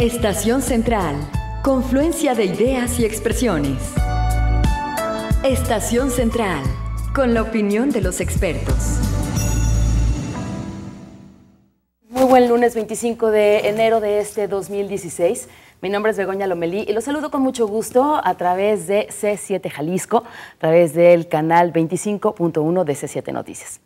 Estación Central, confluencia de ideas y expresiones. Estación Central, con la opinión de los expertos. Muy buen lunes 25 de enero de este 2016. Mi nombre es Begoña Lomelí y los saludo con mucho gusto a través de C7 Jalisco, a través del canal 25.1 de C7 Noticias.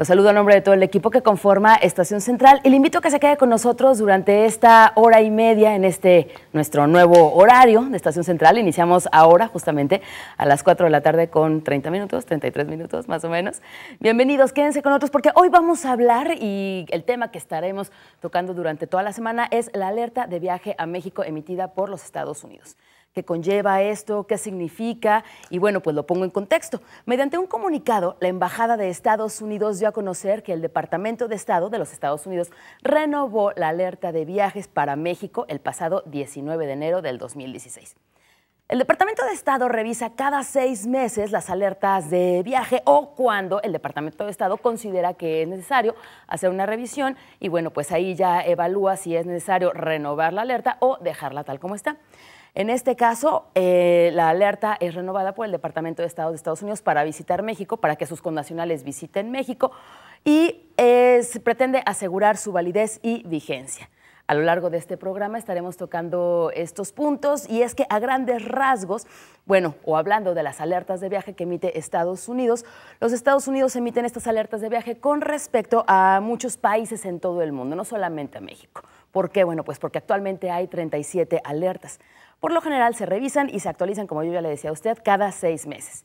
Los saludo a nombre de todo el equipo que conforma Estación Central y le invito a que se quede con nosotros durante esta hora y media en este nuestro nuevo horario de Estación Central. Iniciamos ahora justamente a las 4 de la tarde con 30 minutos, 33 minutos más o menos. Bienvenidos, quédense con nosotros porque hoy vamos a hablar y el tema que estaremos tocando durante toda la semana es la alerta de viaje a México emitida por los Estados Unidos. ¿Qué conlleva esto, qué significa, y bueno, pues lo pongo en contexto. Mediante un comunicado, la Embajada de Estados Unidos dio a conocer que el Departamento de Estado de los Estados Unidos renovó la alerta de viajes para México el pasado 19 de enero del 2016. El Departamento de Estado revisa cada seis meses las alertas de viaje o cuando el Departamento de Estado considera que es necesario hacer una revisión y bueno, pues ahí ya evalúa si es necesario renovar la alerta o dejarla tal como está. En este caso, eh, la alerta es renovada por el Departamento de Estado de Estados Unidos para visitar México, para que sus connacionales visiten México y eh, se pretende asegurar su validez y vigencia. A lo largo de este programa estaremos tocando estos puntos y es que a grandes rasgos, bueno, o hablando de las alertas de viaje que emite Estados Unidos, los Estados Unidos emiten estas alertas de viaje con respecto a muchos países en todo el mundo, no solamente a México. ¿Por qué? Bueno, pues porque actualmente hay 37 alertas. Por lo general se revisan y se actualizan, como yo ya le decía a usted, cada seis meses.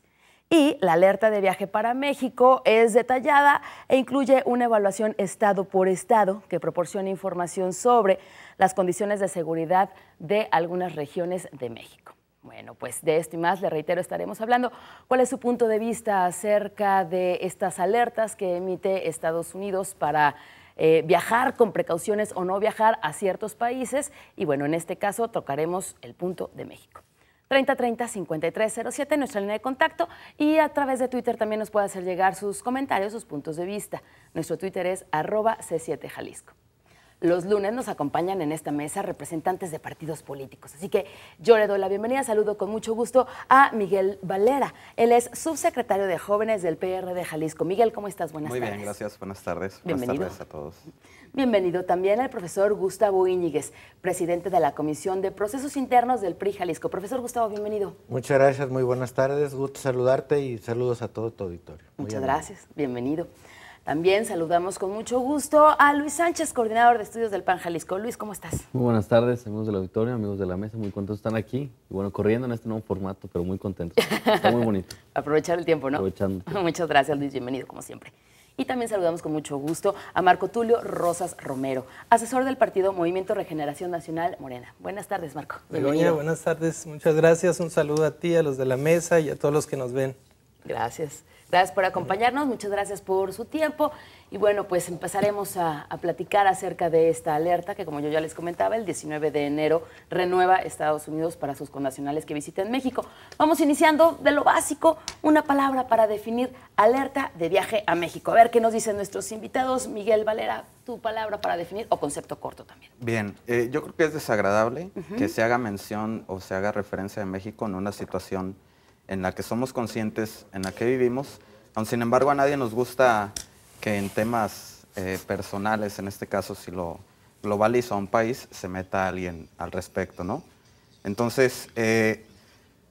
Y la alerta de viaje para México es detallada e incluye una evaluación estado por estado que proporciona información sobre las condiciones de seguridad de algunas regiones de México. Bueno, pues de esto y más, le reitero, estaremos hablando cuál es su punto de vista acerca de estas alertas que emite Estados Unidos para eh, viajar con precauciones o no viajar a ciertos países. Y bueno, en este caso tocaremos el punto de México. 3030-5307, nuestra línea de contacto, y a través de Twitter también nos puede hacer llegar sus comentarios, sus puntos de vista. Nuestro Twitter es arroba C7 Jalisco. Los lunes nos acompañan en esta mesa representantes de partidos políticos. Así que yo le doy la bienvenida, saludo con mucho gusto a Miguel Valera. Él es subsecretario de Jóvenes del PR de Jalisco. Miguel, ¿cómo estás? Buenas tardes. Muy bien, gracias. Buenas tardes. Bienvenido. Buenas tardes a todos. Bienvenido también al profesor Gustavo Íñiguez, presidente de la Comisión de Procesos Internos del PRI Jalisco. Profesor Gustavo, bienvenido. Muchas gracias, muy buenas tardes. Gusto saludarte y saludos a todo tu auditorio. Muchas gracias, bienvenido. También saludamos con mucho gusto a Luis Sánchez, coordinador de estudios del PAN Jalisco. Luis, ¿cómo estás? Muy buenas tardes, amigos del auditorio, amigos de la mesa, muy contentos están aquí. Y bueno, corriendo en este nuevo formato, pero muy contentos. Está muy bonito. Aprovechar el tiempo, ¿no? Aprovechando. Muchas gracias, Luis, bienvenido como siempre. Y también saludamos con mucho gusto a Marco Tulio Rosas Romero, asesor del partido Movimiento Regeneración Nacional Morena. Buenas tardes, Marco. buenas tardes. Muchas gracias. Un saludo a ti, a los de la mesa y a todos los que nos ven. Gracias. Gracias por acompañarnos, muchas gracias por su tiempo y bueno, pues empezaremos a, platicar acerca de esta alerta que como yo ya les comentaba, el 19 de enero renueva Estados Unidos para sus connacionales que visiten México. Vamos iniciando de lo básico, una palabra para definir alerta de viaje a México. A ver qué nos dicen nuestros invitados. Miguel Valera, tu palabra para definir o concepto corto también. Bien, eh, yo creo que es desagradable que se haga mención o se haga referencia a México en una situación en la que somos conscientes, en la que vivimos. Aun sin embargo, a nadie nos gusta que en temas eh, personales, en este caso, si lo globaliza a un país, se meta alguien al respecto, ¿no? Entonces, eh,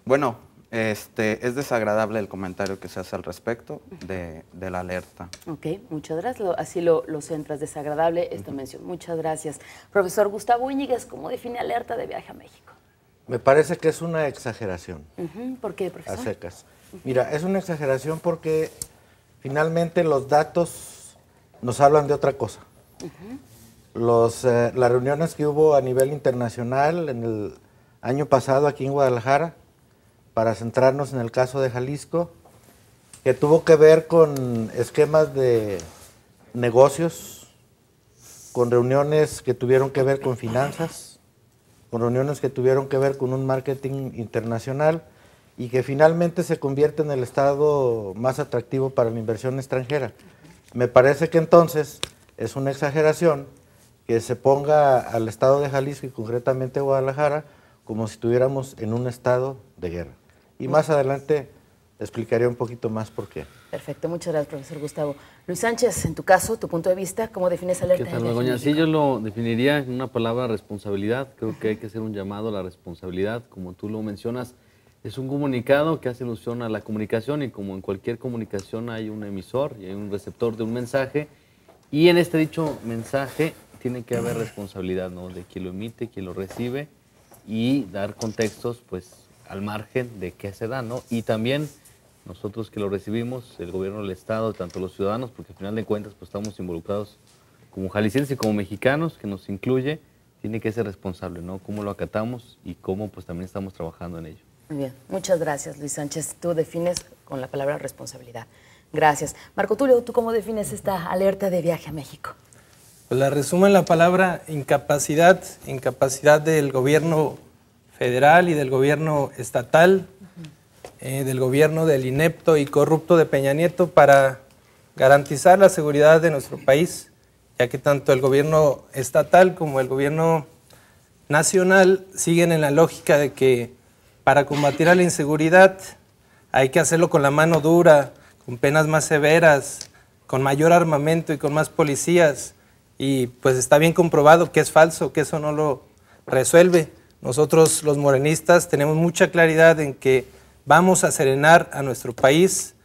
bueno, este, es desagradable el comentario que se hace al respecto de, la alerta. Ok, muchas gracias. Así lo, centras, desagradable esta mención. Muchas gracias. Profesor Gustavo Íñiguez, ¿cómo define alerta de viaje a México? Me parece que es una exageración. ¿Por qué, profesor? A secas. Mira, es una exageración porque finalmente los datos nos hablan de otra cosa. Los, eh, las reuniones que hubo a nivel internacional en el año pasado aquí en Guadalajara, para centrarnos en el caso de Jalisco, que tuvo que ver con esquemas de negocios, con reuniones que tuvieron que ver con finanzas con reuniones que tuvieron que ver con un marketing internacional y que finalmente se convierte en el estado más atractivo para la inversión extranjera. Me parece que entonces es una exageración que se ponga al estado de Jalisco y concretamente Guadalajara como si estuviéramos en un estado de guerra. Y pues más adelante explicaré un poquito más por qué. Perfecto, muchas gracias, profesor Gustavo. Luis Sánchez, en tu caso, tu punto de vista, ¿cómo defines alerta? ¿Qué Sí, yo lo definiría en una palabra responsabilidad. Creo que hay que hacer un llamado a la responsabilidad, como tú lo mencionas. Es un comunicado que hace ilusión a la comunicación y como en cualquier comunicación hay un emisor y hay un receptor de un mensaje y en este dicho mensaje tiene que haber responsabilidad ¿no? de quien lo emite, quien lo recibe y dar contextos pues al margen de qué se da, ¿no? Y también nosotros que lo recibimos, el gobierno del Estado, tanto los ciudadanos, porque al final de cuentas pues, estamos involucrados como jaliscienses y como mexicanos, que nos incluye, tiene que ser responsable, ¿no? Cómo lo acatamos y cómo pues también estamos trabajando en ello. Muy bien, muchas gracias Luis Sánchez. Tú defines con la palabra responsabilidad. Gracias. Marco Tulio, ¿tú cómo defines esta alerta de viaje a México? Pues la resumo en la palabra incapacidad, incapacidad del gobierno federal y del gobierno estatal eh, del gobierno del inepto y corrupto de Peña Nieto para garantizar la seguridad de nuestro país, ya que tanto el gobierno estatal como el gobierno nacional siguen en la lógica de que para combatir a la inseguridad hay que hacerlo con la mano dura, con penas más severas, con mayor armamento y con más policías. Y pues está bien comprobado que es falso, que eso no lo resuelve. Nosotros los morenistas tenemos mucha claridad en que Vamos a serenar a nuestro país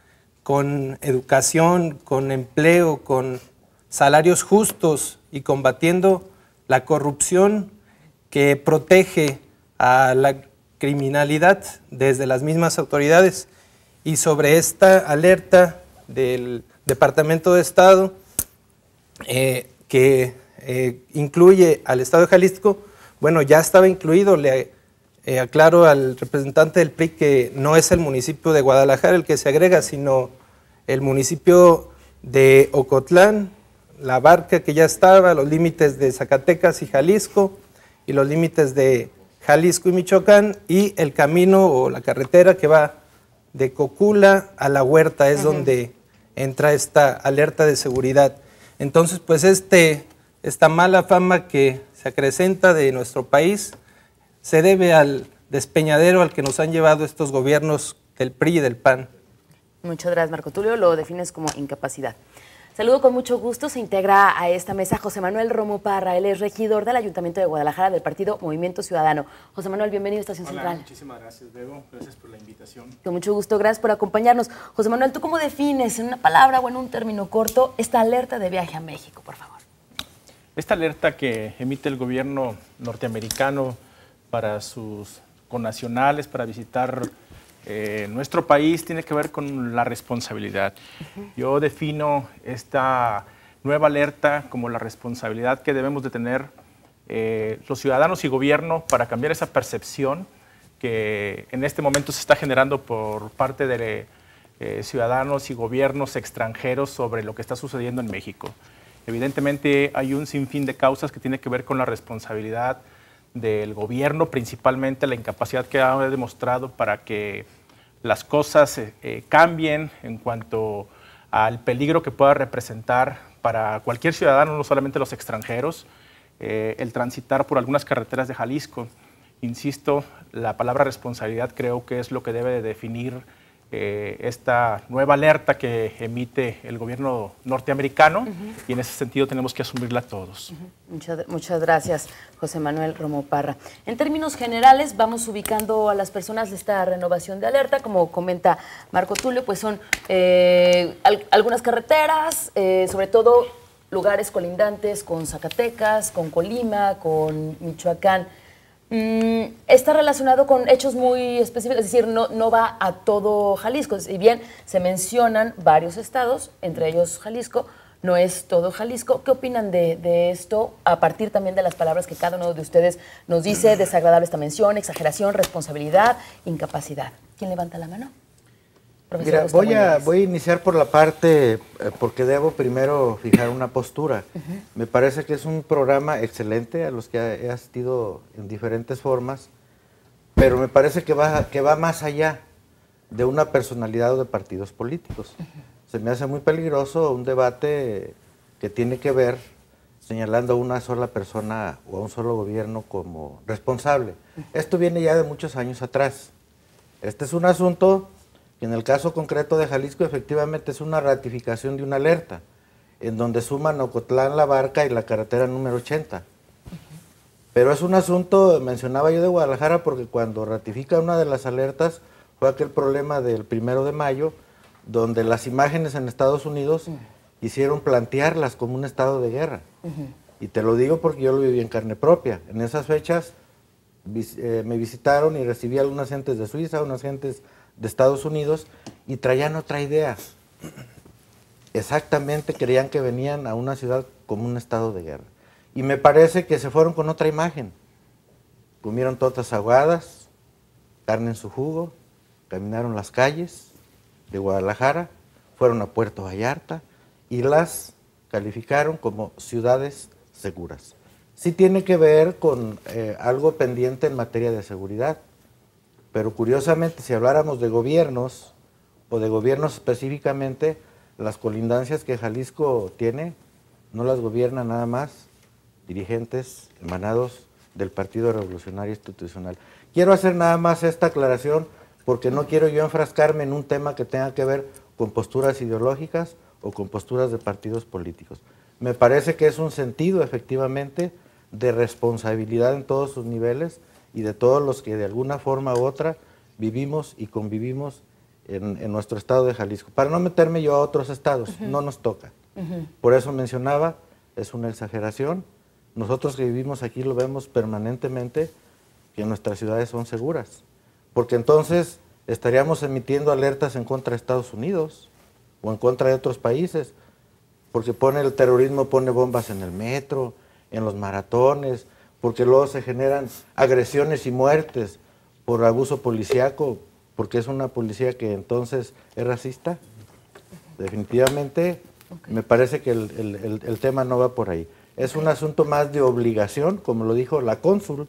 con educación, con empleo, con salarios justos y combatiendo la corrupción que protege a la criminalidad desde las mismas autoridades. Y sobre esta alerta del Departamento de Estado, eh, que eh, incluye al Estado de Jalisco, bueno, ya estaba incluido, le eh, aclaro al representante del PRI que no es el municipio de Guadalajara el que se agrega, sino el municipio de Ocotlán, la barca que ya estaba, los límites de Zacatecas y Jalisco, y los límites de Jalisco y Michoacán, y el camino o la carretera que va de Cocula a la Huerta, es donde entra esta alerta de seguridad. Entonces, pues este, esta mala fama que se acrecenta de nuestro país, se debe al despeñadero al que nos han llevado estos gobiernos del PRI y del PAN. Muchas gracias, Marco Tulio. Lo defines como incapacidad. Saludo con mucho gusto. Se integra a esta mesa José Manuel Romo Parra. Él es regidor del Ayuntamiento de Guadalajara del Partido Movimiento Ciudadano. José Manuel, bienvenido a Estación Central. Muchísimas gracias, Bebo. Gracias por la invitación. Con mucho gusto. Gracias por acompañarnos. José Manuel, ¿tú cómo defines en una palabra o en un término corto esta alerta de viaje a México, por favor? Esta alerta que emite el gobierno norteamericano para sus connacionales, para visitar eh, nuestro país, tiene que ver con la responsabilidad. Yo defino esta nueva alerta como la responsabilidad que debemos de tener eh, los ciudadanos y gobierno para cambiar esa percepción que en este momento se está generando por parte de eh, ciudadanos y gobiernos extranjeros sobre lo que está sucediendo en México. Evidentemente hay un sinfín de causas que tiene que ver con la responsabilidad del gobierno, principalmente la incapacidad que ha demostrado para que las cosas eh, eh, cambien en cuanto al peligro que pueda representar para cualquier ciudadano, no solamente los extranjeros, eh, el transitar por algunas carreteras de Jalisco. Insisto, la palabra responsabilidad creo que es lo que debe definir eh, esta nueva alerta que emite el gobierno norteamericano y en ese sentido tenemos que asumirla todos. muchas, muchas, gracias, José Manuel Romo Parra. En términos generales, vamos ubicando a las personas de esta renovación de alerta, como comenta Marco Tulio, pues son eh, algunas carreteras, eh, sobre todo lugares colindantes con Zacatecas, con Colima, con Michoacán. Mm, está relacionado con hechos muy específicos, es decir, no, no va a todo Jalisco. Si bien se mencionan varios estados, entre ellos Jalisco, no es todo Jalisco. ¿Qué opinan de, de, esto a partir también de las palabras que cada uno de ustedes nos dice? Desagradable esta mención, exageración, responsabilidad, incapacidad. ¿Quién levanta la mano? Mira, voy a, voy a iniciar por la parte, eh, porque debo primero fijar una postura. Me parece que es un programa excelente a los que he asistido en diferentes formas, pero me parece que va, que va más allá de una personalidad o de partidos políticos. Se me hace muy peligroso un debate que tiene que ver señalando a una sola persona o a un solo gobierno como responsable. Esto viene ya de muchos años atrás. Este es un asunto en el caso concreto de Jalisco, efectivamente es una ratificación de una alerta, en donde suman Ocotlán, La Barca y la carretera número 80. Pero es un asunto, mencionaba yo de Guadalajara, porque cuando ratifica una de las alertas fue aquel problema del primero de mayo, donde las imágenes en Estados Unidos hicieron plantearlas como un estado de guerra. Y te lo digo porque yo lo viví en carne propia. En esas fechas eh, me visitaron y recibí a algunas gentes de Suiza, unas gentes de Estados Unidos y traían otra idea. Exactamente creían que venían a una ciudad como un estado de guerra. Y me parece que se fueron con otra imagen. Comieron tortas aguadas, carne en su jugo, caminaron las calles de Guadalajara, fueron a Puerto Vallarta y las calificaron como ciudades seguras. Sí tiene que ver con eh, algo pendiente en materia de seguridad. Pero curiosamente, si habláramos de gobiernos, o de gobiernos específicamente, las colindancias que Jalisco tiene, no las gobierna nada más dirigentes emanados del Partido Revolucionario Institucional. Quiero hacer nada más esta aclaración porque no quiero yo enfrascarme en un tema que tenga que ver con posturas ideológicas o con posturas de partidos políticos. Me parece que es un sentido efectivamente de responsabilidad en todos sus niveles y de todos los que de alguna forma u otra vivimos y convivimos en, nuestro estado de Jalisco. Para no meterme yo a otros estados, no nos toca. Por eso mencionaba, es una exageración. Nosotros que vivimos aquí lo vemos permanentemente que nuestras ciudades son seguras, porque entonces estaríamos emitiendo alertas en contra de Estados Unidos o en contra de otros países, porque pone el terrorismo, pone bombas en el metro, en los maratones, porque luego se generan agresiones y muertes por abuso policíaco, porque es una policía que entonces es racista. Definitivamente me parece que el, tema no va por ahí. Es un asunto más de obligación, como lo dijo la cónsul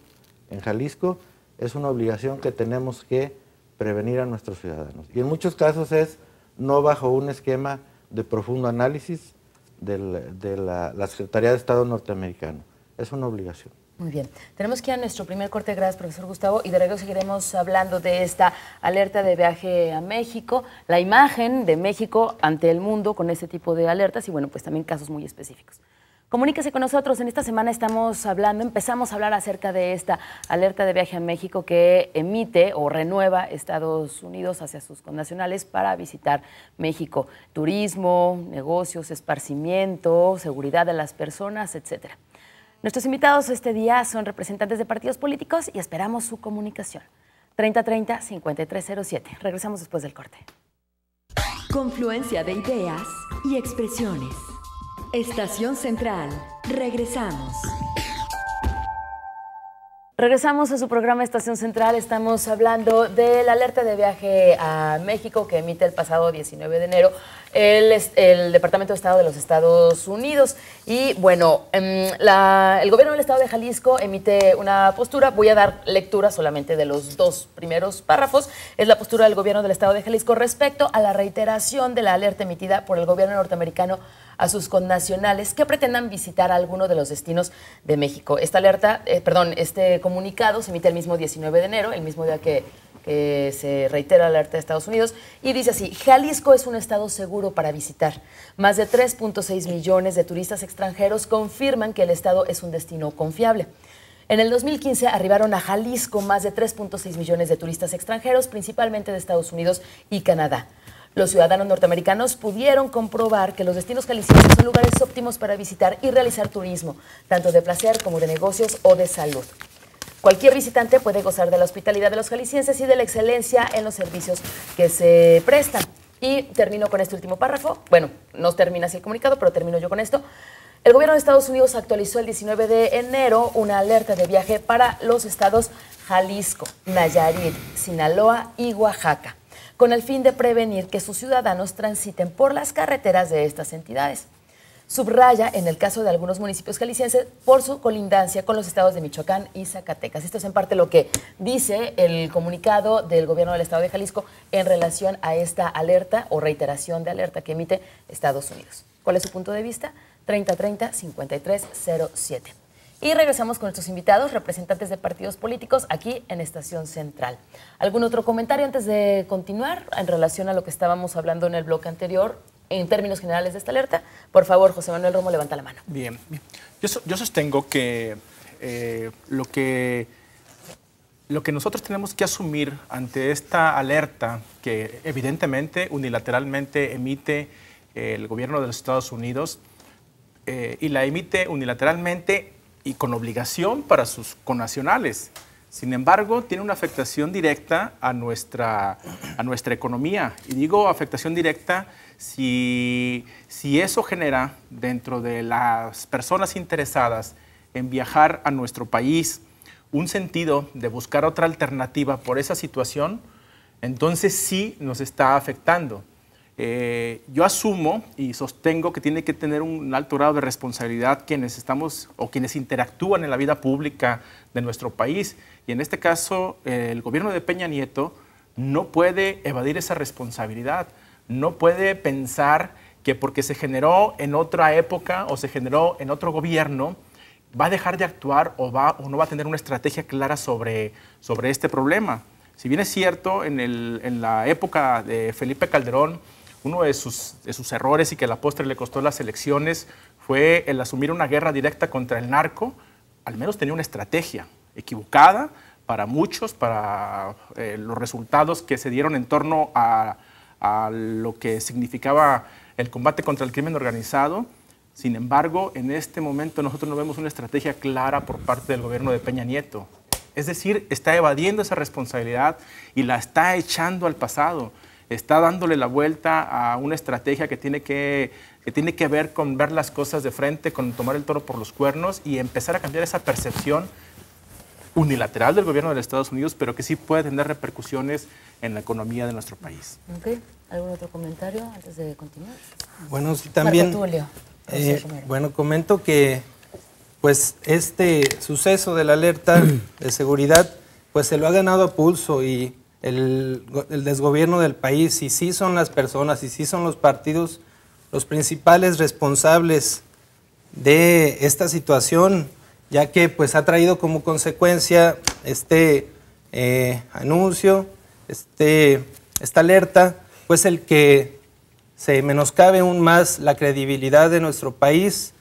en Jalisco, es una obligación que tenemos que prevenir a nuestros ciudadanos. Y en muchos casos es no bajo un esquema de profundo análisis de la Secretaría de Estado norteamericano. Es una obligación. Muy bien. Tenemos que a nuestro primer corte. Gracias, profesor Gustavo. Y de regreso seguiremos hablando de esta alerta de viaje a México, la imagen de México ante el mundo con este tipo de alertas y, bueno, pues también casos muy específicos. Comuníquese con nosotros. En esta semana estamos hablando, empezamos a hablar acerca de esta alerta de viaje a México que emite o renueva Estados Unidos hacia sus connacionales para visitar México. Turismo, negocios, esparcimiento, seguridad de las personas, etcétera. Nuestros invitados este día son representantes de partidos políticos y esperamos su comunicación. 3030-5307. Regresamos después del corte. Confluencia de ideas y expresiones. Estación Central. Regresamos. Regresamos a su programa Estación Central. Estamos hablando del alerta de viaje a México que emite el pasado 19 de enero el, el Departamento de Estado de los Estados Unidos. Y bueno, em, el gobierno del Estado de Jalisco emite una postura. Voy a dar lectura solamente de los dos primeros párrafos. Es la postura del gobierno del Estado de Jalisco respecto a la reiteración de la alerta emitida por el gobierno norteamericano a sus connacionales que pretendan visitar alguno de los destinos de México. Esta alerta, eh, perdón, este comunicado se emite el mismo 19 de enero, el mismo día que que se reitera la alerta de Estados Unidos, y dice así, Jalisco es un estado seguro para visitar. Más de 3.6 millones de turistas extranjeros confirman que el estado es un destino confiable. En el 2015 arribaron a Jalisco más de 3.6 millones de turistas extranjeros, principalmente de Estados Unidos y Canadá. Los ciudadanos norteamericanos pudieron comprobar que los destinos jaliscienses son lugares óptimos para visitar y realizar turismo, tanto de placer como de negocios o de salud. Cualquier visitante puede gozar de la hospitalidad de los jaliscienses y de la excelencia en los servicios que se prestan. Y termino con este último párrafo. Bueno, no termina así el comunicado, pero termino yo con esto. El gobierno de Estados Unidos actualizó el 19 de enero una alerta de viaje para los estados Jalisco, Nayarit, Sinaloa y Oaxaca, con el fin de prevenir que sus ciudadanos transiten por las carreteras de estas entidades subraya en el caso de algunos municipios jaliscienses por su colindancia con los estados de Michoacán y Zacatecas. Esto es en parte lo que dice el comunicado del gobierno del estado de Jalisco en relación a esta alerta o reiteración de alerta que emite Estados Unidos. ¿Cuál es su punto de vista? 3030-5307. Y regresamos con nuestros invitados, representantes de partidos políticos, aquí en Estación Central. ¿Algún otro comentario antes de continuar en relación a lo que estábamos hablando en el bloque anterior en términos generales de esta alerta. Por favor, José Manuel Romo, levanta la mano. Bien, Yo, sostengo que, eh, lo que lo que nosotros tenemos que asumir ante esta alerta que evidentemente unilateralmente emite eh, el gobierno de los Estados Unidos eh, y la emite unilateralmente y con obligación para sus connacionales. Sin embargo, tiene una afectación directa a nuestra, economía. Y digo afectación directa si eso genera dentro de las personas interesadas en viajar a nuestro país un sentido de buscar otra alternativa por esa situación, entonces sí nos está afectando. Eh, yo asumo y sostengo que tiene que tener un alto grado de responsabilidad quienes estamos o quienes interactúan en la vida pública de nuestro país. Y en este caso, eh, el gobierno de Peña Nieto no puede evadir esa responsabilidad, no puede pensar que porque se generó en otra época o se generó en otro gobierno, va a dejar de actuar o, va, o no va a tener una estrategia clara sobre, sobre este problema. Si bien es cierto, en la época de Felipe Calderón, uno de sus, errores y que a la postre le costó las elecciones fue el asumir una guerra directa contra el narco, al menos tenía una estrategia equivocada para muchos, para eh, los resultados que se dieron en torno a, a lo que significaba el combate contra el crimen organizado. Sin embargo, en este momento nosotros no vemos una estrategia clara por parte del gobierno de Peña Nieto. Es decir, está evadiendo esa responsabilidad y la está echando al pasado está dándole la vuelta a una estrategia que tiene que, que tiene que ver con ver las cosas de frente, con tomar el toro por los cuernos y empezar a cambiar esa percepción unilateral del gobierno de los Estados Unidos, pero que sí puede tener repercusiones en la economía de nuestro país. ¿Algún otro comentario antes de continuar? Bueno, sí, también... Eh, bueno, comento que pues este suceso de la alerta de seguridad pues se lo ha ganado a pulso y el, desgobierno del país, y sí son las personas, y sí son los partidos los principales responsables de esta situación, ya que pues ha traído como consecuencia este eh, anuncio, este, esta alerta, pues el que se menoscabe aún más la credibilidad de nuestro país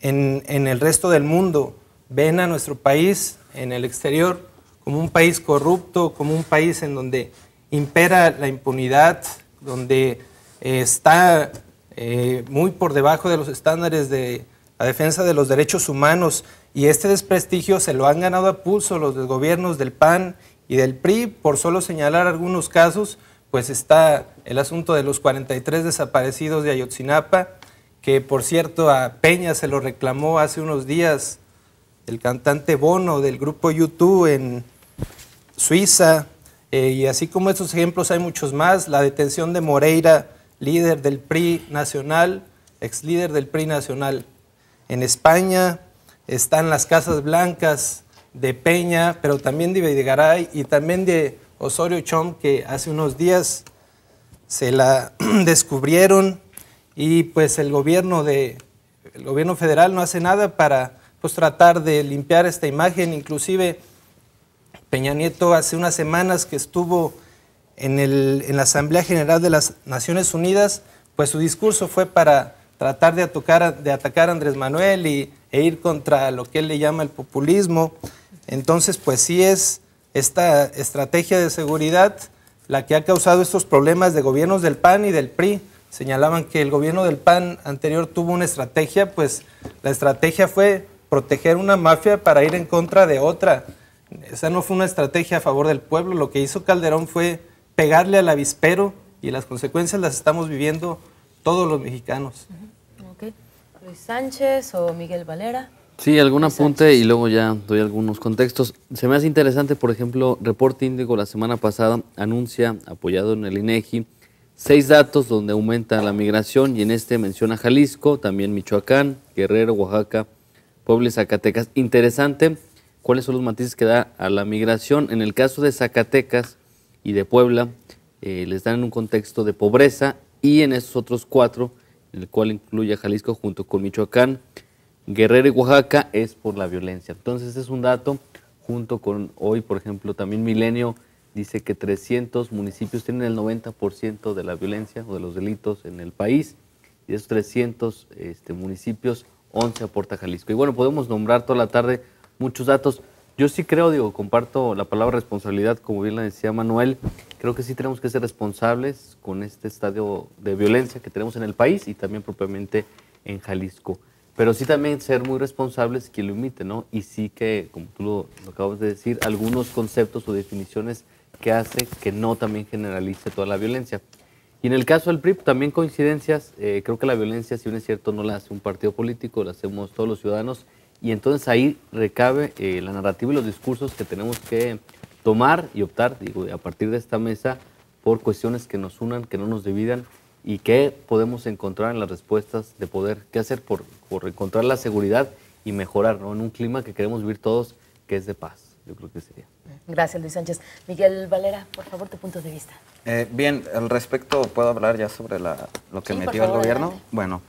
en, en el resto del mundo, ven a nuestro país en el exterior como un país corrupto, como un país en donde impera la impunidad, donde eh, está eh, muy por debajo de los estándares de la defensa de los derechos humanos. Y este desprestigio se lo han ganado a pulso los gobiernos del PAN y del PRI, por solo señalar algunos casos, pues está el asunto de los 43 desaparecidos de Ayotzinapa, que por cierto a Peña se lo reclamó hace unos días el cantante Bono del grupo YouTube en Suiza, eh, y así como estos ejemplos hay muchos más, la detención de Moreira, líder del PRI nacional, ex líder del PRI nacional. En España están las Casas Blancas de Peña, pero también de Videgaray y también de Osorio Chom, que hace unos días se la descubrieron y pues el gobierno, de, el gobierno federal no hace nada para pues, tratar de limpiar esta imagen, inclusive Peña Nieto hace unas semanas que estuvo en, la Asamblea General de las Naciones Unidas, pues su discurso fue para tratar de, atacar, de atacar a Andrés Manuel y, e ir contra lo que él le llama el populismo. Entonces, pues sí es esta estrategia de seguridad la que ha causado estos problemas de gobiernos del PAN y del PRI. Señalaban que el gobierno del PAN anterior tuvo una estrategia, pues la estrategia fue proteger una mafia para ir en contra de otra esa no fue una estrategia a favor del pueblo. Lo que hizo Calderón fue pegarle al avispero y las consecuencias las estamos viviendo todos los mexicanos. Luis Sánchez o Miguel Valera. Sí, algún apunte y luego ya doy algunos contextos. Se me hace interesante, por ejemplo, Reporte Índigo la semana pasada anuncia, apoyado en el INEGI, seis datos donde aumenta la migración y en este menciona Jalisco, también Michoacán, Guerrero, Oaxaca, Puebla Zacatecas. Interesante cuáles son los matices que da a la migración. En el caso de Zacatecas y de Puebla, eh, les dan en un contexto de pobreza y en esos otros cuatro, el cual incluye a Jalisco junto con Michoacán, Guerrero y Oaxaca, es por la violencia. Entonces es un dato, junto con hoy, por ejemplo, también Milenio dice que 300 municipios tienen el 90% de la violencia o de los delitos en el país, y esos 300 este, municipios, 11 aporta Jalisco. Y bueno, podemos nombrar toda la tarde muchos datos. Yo sí creo, digo, comparto la palabra responsabilidad, como bien la decía Manuel, creo que sí tenemos que ser responsables con este estadio de violencia que tenemos en el país y también propiamente en Jalisco. Pero sí también ser muy responsables quien lo imite, ¿no? Y sí que, como tú lo, acabas de decir, algunos conceptos o definiciones que hace que no también generalice toda la violencia. Y en el caso del PRIP, también coincidencias, eh, creo que la violencia, si bien es cierto, no la hace un partido político, la hacemos todos los ciudadanos y entonces ahí recabe eh, la narrativa y los discursos que tenemos que tomar y optar, digo, a partir de esta mesa, por cuestiones que nos unan, que no nos dividan y que podemos encontrar en las respuestas de poder, qué hacer por, por encontrar la seguridad y mejorar ¿no? en un clima que queremos vivir todos, que es de paz. Yo creo que sería. Gracias, Luis Sánchez. Miguel Valera, por favor, tu punto de vista. Eh, bien, al respecto puedo hablar ya sobre la, lo que metió el gobierno. Bueno.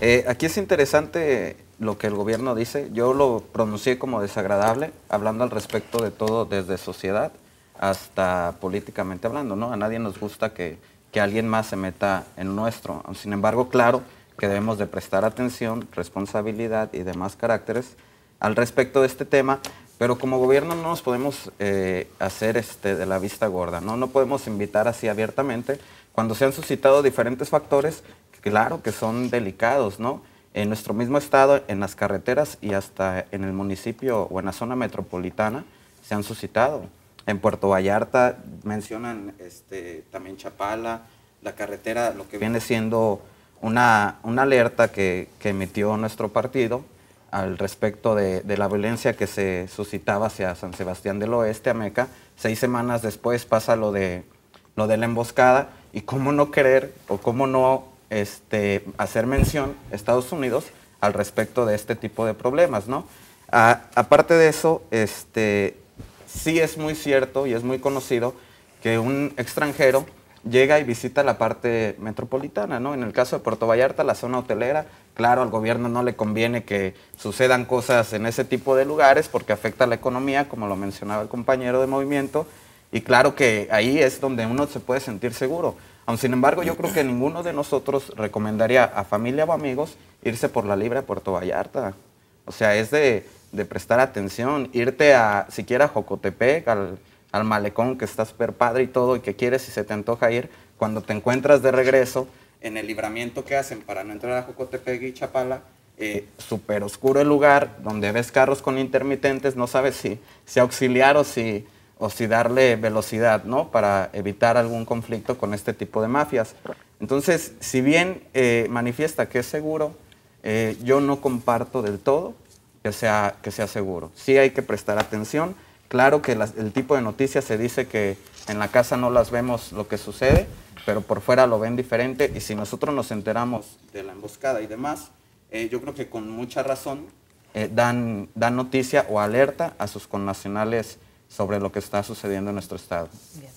Eh, aquí es interesante lo que el gobierno dice. Yo lo pronuncié como desagradable, hablando al respecto de todo, desde sociedad hasta políticamente hablando, ¿no? A nadie nos gusta que, alguien más se meta en nuestro. Sin embargo, claro que debemos de prestar atención, responsabilidad y demás caracteres al respecto de este tema, pero como gobierno no nos podemos eh, hacer este, de la vista gorda, ¿no? No podemos invitar así abiertamente. Cuando se han suscitado diferentes factores, claro que son delicados, ¿no? En nuestro mismo estado, en las carreteras y hasta en el municipio o en la zona metropolitana se han suscitado. En Puerto Vallarta mencionan este, también Chapala, la carretera, lo que viene siendo una, una alerta que, emitió nuestro partido al respecto de, la violencia que se suscitaba hacia San Sebastián del Oeste, a Meca. Seis semanas después pasa lo de, lo de la emboscada y cómo no querer o cómo no este, hacer mención, Estados Unidos, al respecto de este tipo de problemas, ¿no? aparte de eso, este, sí es muy cierto y es muy conocido que un extranjero llega y visita la parte metropolitana, ¿no? En el caso de Puerto Vallarta, la zona hotelera, claro, al gobierno no le conviene que sucedan cosas en ese tipo de lugares porque afecta a la economía, como lo mencionaba el compañero de movimiento, y claro que ahí es donde uno se puede sentir seguro sin embargo, yo creo que ninguno de nosotros recomendaría a familia o amigos irse por la libre a Puerto Vallarta. O sea, es de, prestar atención, irte a siquiera a Jocotepec, al, malecón que estás per padre y todo y que quieres y se te antoja ir, cuando te encuentras de regreso en el libramiento que hacen para no entrar a Jocotepec y Chapala, eh, súper oscuro el lugar, donde ves carros con intermitentes, no sabes si, si auxiliar o si o si darle velocidad, ¿no? Para evitar algún conflicto con este tipo de mafias. Entonces, si bien eh, manifiesta que es seguro, eh, yo no comparto del todo que sea, que sea seguro. Sí hay que prestar atención. Claro que el tipo de noticias se dice que en la casa no las vemos lo que sucede, pero por fuera lo ven diferente y si nosotros nos enteramos de la emboscada y demás, eh, yo creo que con mucha razón dan, dan noticia o alerta a sus connacionales sobre lo que está sucediendo en nuestro estado.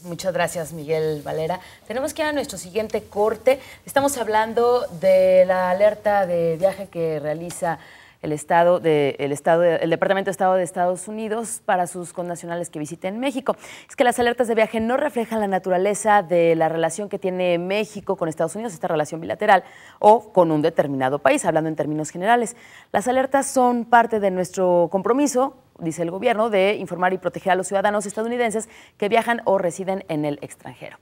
muchas gracias, Miguel Valera. Tenemos que ir a nuestro siguiente corte. Estamos hablando de la alerta de viaje que realiza el Estado de, Estado el Departamento de Estado de Estados Unidos para sus connacionales que visiten México. Es que las alertas de viaje no reflejan la naturaleza de la relación que tiene México con Estados Unidos, esta relación bilateral o con un determinado país, hablando en términos generales. Las alertas son parte de nuestro compromiso dice el gobierno, de informar y proteger a los ciudadanos estadounidenses que viajan o residen en el extranjero.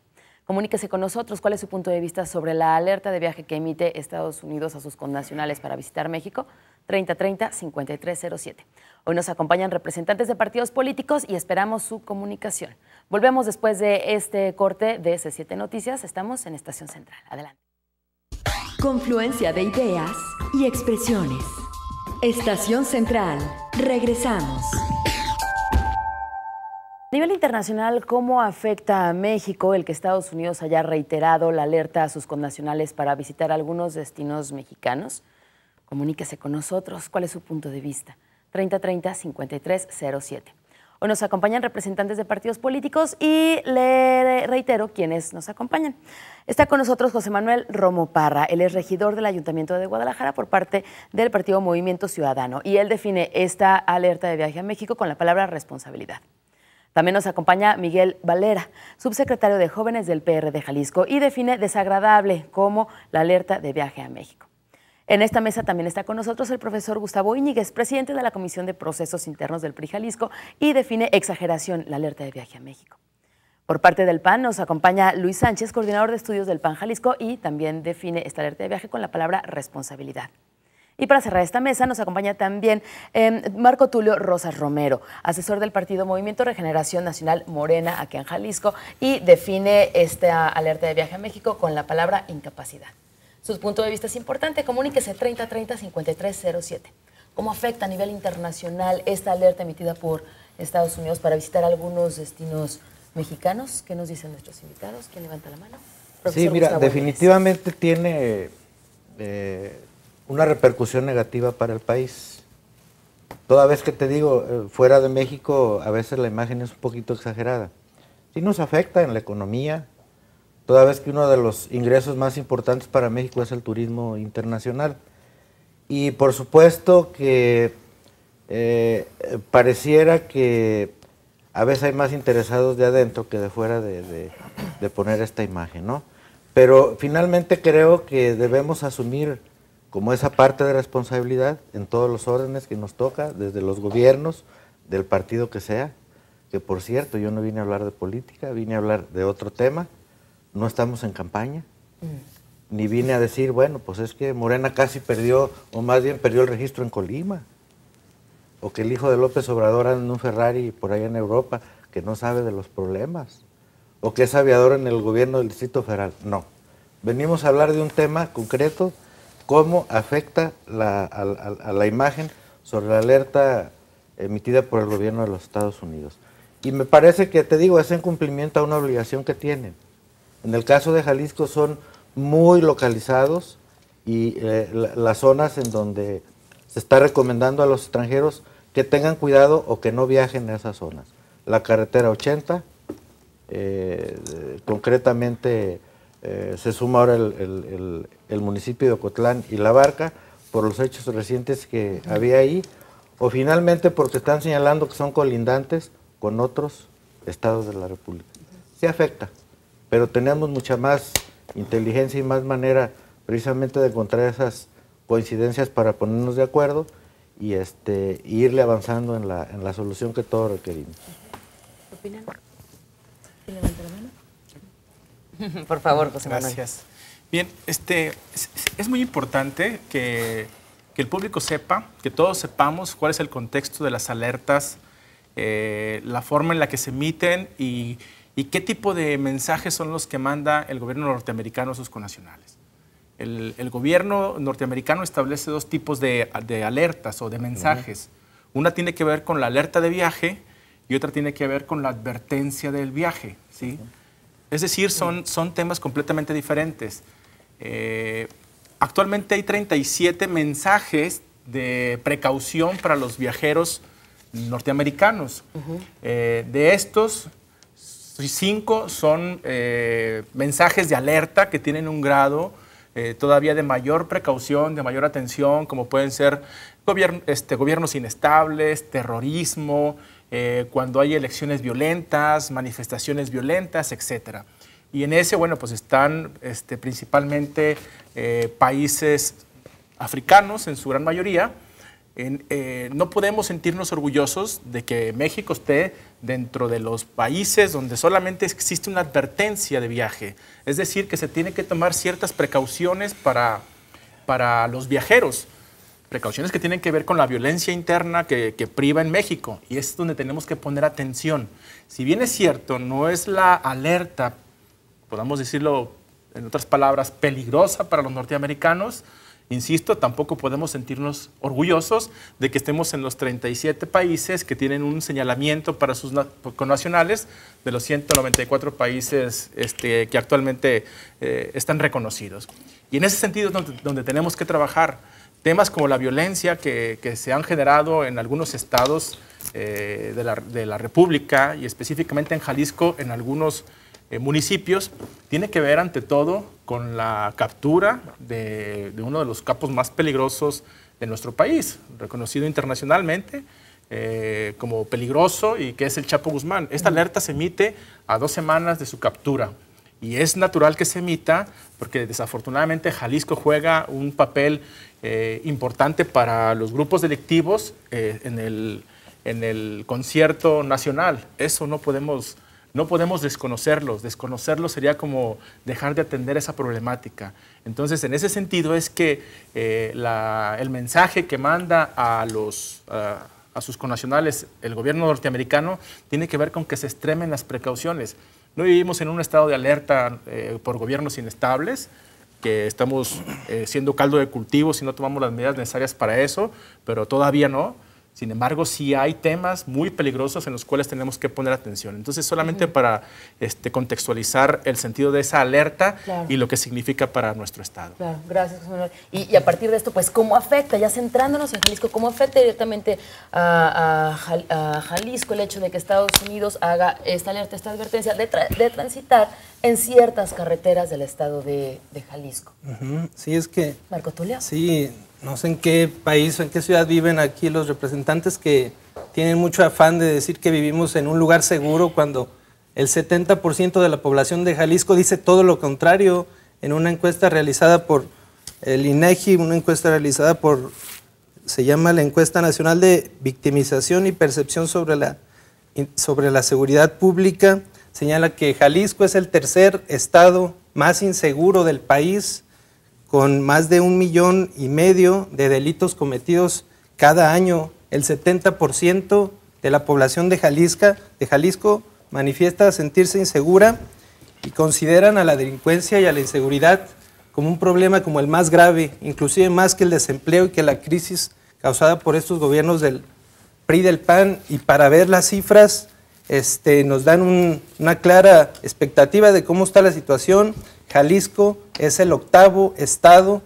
Comuníquese con nosotros cuál es su punto de vista sobre la alerta de viaje que emite Estados Unidos a sus connacionales para visitar México. 3030-5307. Hoy nos acompañan representantes de partidos políticos y esperamos su comunicación. Volvemos después de este corte de C7 Noticias. Estamos en Estación Central. Adelante. Confluencia de ideas y expresiones. Estación Central, regresamos. A nivel internacional, ¿cómo afecta a México el que Estados Unidos haya reiterado la alerta a sus connacionales para visitar algunos destinos mexicanos? Comuníquese con nosotros. ¿Cuál es su punto de vista? 3030-5307. Hoy nos acompañan representantes de partidos políticos y le reitero quienes nos acompañan. Está con nosotros José Manuel Romo Parra, él es regidor del Ayuntamiento de Guadalajara por parte del Partido Movimiento Ciudadano y él define esta alerta de viaje a México con la palabra responsabilidad. También nos acompaña Miguel Valera, subsecretario de Jóvenes del PR de Jalisco, y define desagradable como la alerta de viaje a México. En esta mesa también está con nosotros el profesor Gustavo Iñiguez, presidente de la Comisión de Procesos Internos del PRI Jalisco y define exageración la alerta de viaje a México. Por parte del PAN nos acompaña Luis Sánchez, coordinador de estudios del PAN Jalisco y también define esta alerta de viaje con la palabra responsabilidad. Y para cerrar esta mesa nos acompaña también em, Marco Tulio Rosas Romero, asesor del partido Movimiento Regeneración Nacional Morena aquí en Jalisco y define esta alerta de viaje a México con la palabra incapacidad. Su punto de vista es importante. Comuníquese 3030-5307. ¿Cómo afecta a nivel internacional esta alerta emitida por Estados Unidos para visitar algunos destinos mexicanos? ¿Qué nos dicen nuestros invitados? ¿Quién levanta la mano? sí, mira, definitivamente tiene eh, una repercusión negativa para el país. Toda vez que te digo, eh, fuera de México, a veces la imagen es un poquito exagerada. Sí nos afecta en la economía, toda vez que uno de los ingresos más importantes para México es el turismo internacional. Y por supuesto que eh, pareciera que a veces hay más interesados de adentro que de fuera de, de poner esta imagen, ¿no? Pero finalmente creo que debemos asumir como esa parte de responsabilidad en todos los órdenes que nos toca, desde los gobiernos, del partido que sea, que por cierto yo no vine a hablar de política, vine a hablar de otro tema, no estamos en campaña. Mm. Ni vine a decir, bueno, pues es que Morena casi perdió, o más bien perdió el registro en Colima. O que el hijo de López Obrador anda en un Ferrari por ahí en Europa, que no sabe de los problemas. O que es aviador en el gobierno del Distrito Federal. No. Venimos a hablar de un tema concreto, cómo afecta a, a la imagen sobre la alerta emitida por el gobierno de los Estados Unidos. Y me parece que, te digo, es en cumplimiento a una obligación que tienen. En el caso de Jalisco son muy localizados y eh, las zonas en donde se está recomendando a los extranjeros que tengan cuidado o que no viajen a esas zonas. La carretera 80, eh, concretamente eh, se suma ahora el, municipio de Ocotlán y La Barca por los hechos recientes que había ahí, o finalmente porque están señalando que son colindantes con otros estados de la República. Se afecta pero tenemos mucha más inteligencia y más manera precisamente de encontrar esas coincidencias para ponernos de acuerdo y este, irle avanzando en la, en la solución que todos requerimos. ¿Opinan? la mano. Por favor, José Manuel. Gracias. Bien, este, es, muy importante que, el público sepa, que todos sepamos cuál es el contexto de las alertas, eh, la forma en la que se emiten y ¿Y qué tipo de mensajes son los que manda el gobierno norteamericano a sus conacionales? El, gobierno norteamericano establece dos tipos de, alertas o de mensajes. Una tiene que ver con la alerta de viaje y otra tiene que ver con la advertencia del viaje. ¿sí? Es decir, son, temas completamente diferentes. Eh, actualmente hay 37 mensajes de precaución para los viajeros norteamericanos. Eh, de estos, cinco son eh, mensajes de alerta que tienen un grado eh, todavía de mayor precaución, de mayor atención, como pueden ser este, gobiernos inestables, terrorismo, eh, cuando hay elecciones violentas, manifestaciones violentas, etc. Y en ese, bueno, pues están este, principalmente países africanos en su gran mayoría, eh, no podemos sentirnos orgullosos de que México esté dentro de los países donde solamente existe una advertencia de viaje. Es decir, que se tiene que tomar ciertas precauciones para, los viajeros. Precauciones que tienen que ver con la violencia interna que, que priva en México. Y es donde tenemos que poner atención. Si bien es cierto, no es la alerta, podamos decirlo en otras palabras, peligrosa para los norteamericanos, Insisto, tampoco podemos sentirnos orgullosos de que estemos en los 37 países que tienen un señalamiento para sus connacionales de los 194 países este, que actualmente eh, están reconocidos. Y en ese sentido es donde, tenemos que trabajar temas como la violencia que, se han generado en algunos estados eh, de, la, de, la, República y específicamente en Jalisco, en algunos eh, municipios, tiene que ver ante todo con la captura de, uno de los capos más peligrosos de nuestro país, reconocido internacionalmente eh, como peligroso y que es el Chapo Guzmán. Esta alerta se emite a dos semanas de su captura. Y es natural que se emita porque desafortunadamente Jalisco juega un papel eh, importante para los grupos delictivos en, el, en el concierto nacional. Eso no podemos no podemos desconocerlos. Desconocerlos sería como dejar de atender esa problemática. Entonces, en ese sentido es que eh, el mensaje que manda a sus connacionales el gobierno norteamericano tiene que ver con que se extremen las precauciones. No vivimos en un estado de alerta eh, por gobiernos inestables, que estamos eh, siendo caldo de cultivo si no tomamos las medidas necesarias para eso, pero todavía no. Sin embargo, sí hay temas muy peligrosos en los cuales tenemos que poner atención. Entonces, solamente para este, contextualizar el sentido de esa alerta y lo que significa para nuestro Estado. Claro, gracias, José Y, a partir de esto, pues, ¿cómo afecta, ya centrándonos en Jalisco, cómo afecta directamente a, Jalisco el hecho de que Estados Unidos haga esta alerta, esta advertencia de, transitar en ciertas carreteras del Estado de, Jalisco? Sí, es que... Marco Tulio. Sí, no sé en qué país o en qué ciudad viven aquí los representantes que tienen mucho afán de decir que vivimos en un lugar seguro cuando el 70% de la población de Jalisco dice todo lo contrario en una encuesta realizada por el INEGI, una encuesta realizada por, se llama la Encuesta Nacional de Victimización y Percepción sobre la, sobre la Seguridad Pública, señala que Jalisco es el tercer estado más inseguro del país con más de un millón y medio de delitos cometidos cada año. El 70% de la población de, de Jalisco manifiesta sentirse insegura y consideran a la delincuencia y a la inseguridad como un problema como el más grave, inclusive más que el desempleo y que la crisis causada por estos gobiernos del PRI del PAN. Y para ver las cifras, este, nos dan una clara expectativa de cómo está la situación Jalisco es el octavo estado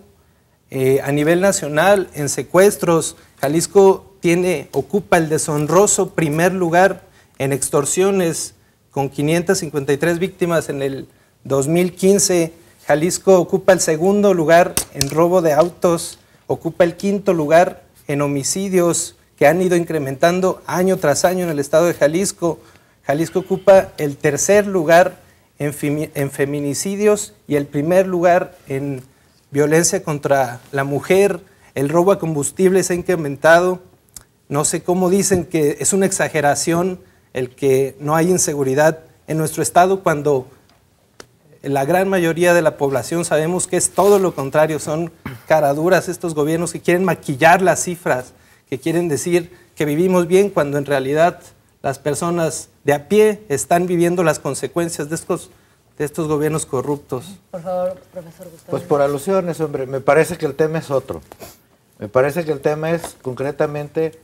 eh, a nivel nacional en secuestros. Jalisco tiene, ocupa el deshonroso primer lugar en extorsiones con 553 víctimas en el 2015. Jalisco ocupa el segundo lugar en robo de autos, ocupa el quinto lugar en homicidios que han ido incrementando año tras año en el estado de Jalisco. Jalisco ocupa el tercer lugar en, feminicidios y el primer lugar en violencia contra la mujer, el robo a combustible se ha incrementado. No sé cómo dicen que es una exageración el que no hay inseguridad en nuestro estado cuando la gran mayoría de la población sabemos que es todo lo contrario, son caraduras estos gobiernos que quieren maquillar las cifras, que quieren decir que vivimos bien cuando en realidad las personas de a pie están viviendo las consecuencias de estos, de estos gobiernos corruptos. Por favor, profesor Gustavo. Pues por alusiones, hombre, me parece que el tema es otro. Me parece que el tema es concretamente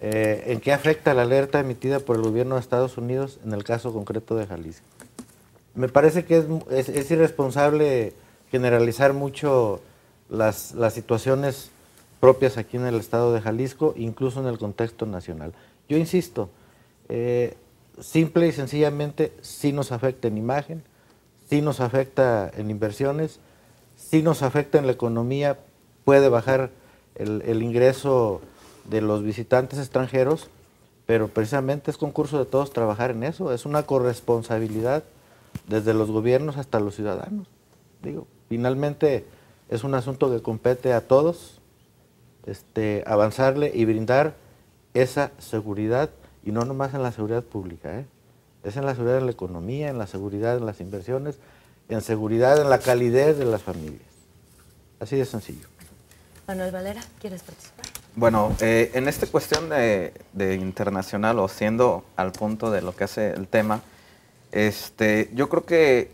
eh, en qué afecta la alerta emitida por el gobierno de Estados Unidos en el caso concreto de Jalisco. Me parece que es, irresponsable generalizar mucho las, las situaciones propias aquí en el estado de Jalisco, incluso en el contexto nacional. Yo insisto, eh, simple y sencillamente si nos afecta en imagen, si nos afecta en inversiones, si nos afecta en la economía, puede bajar el, ingreso de los visitantes extranjeros, pero precisamente es concurso de todos trabajar en eso, es una corresponsabilidad desde los gobiernos hasta los ciudadanos. Digo, finalmente es un asunto que compete a todos este, avanzarle y brindar esa seguridad y no nomás en la seguridad pública, ¿eh? es en la seguridad de la economía, en la seguridad en las inversiones, en seguridad en la calidez de las familias. Así de sencillo. Manuel Valera, ¿quieres participar? Bueno, eh, en esta cuestión de, de, internacional o siendo al punto de lo que hace el tema, este, yo creo que,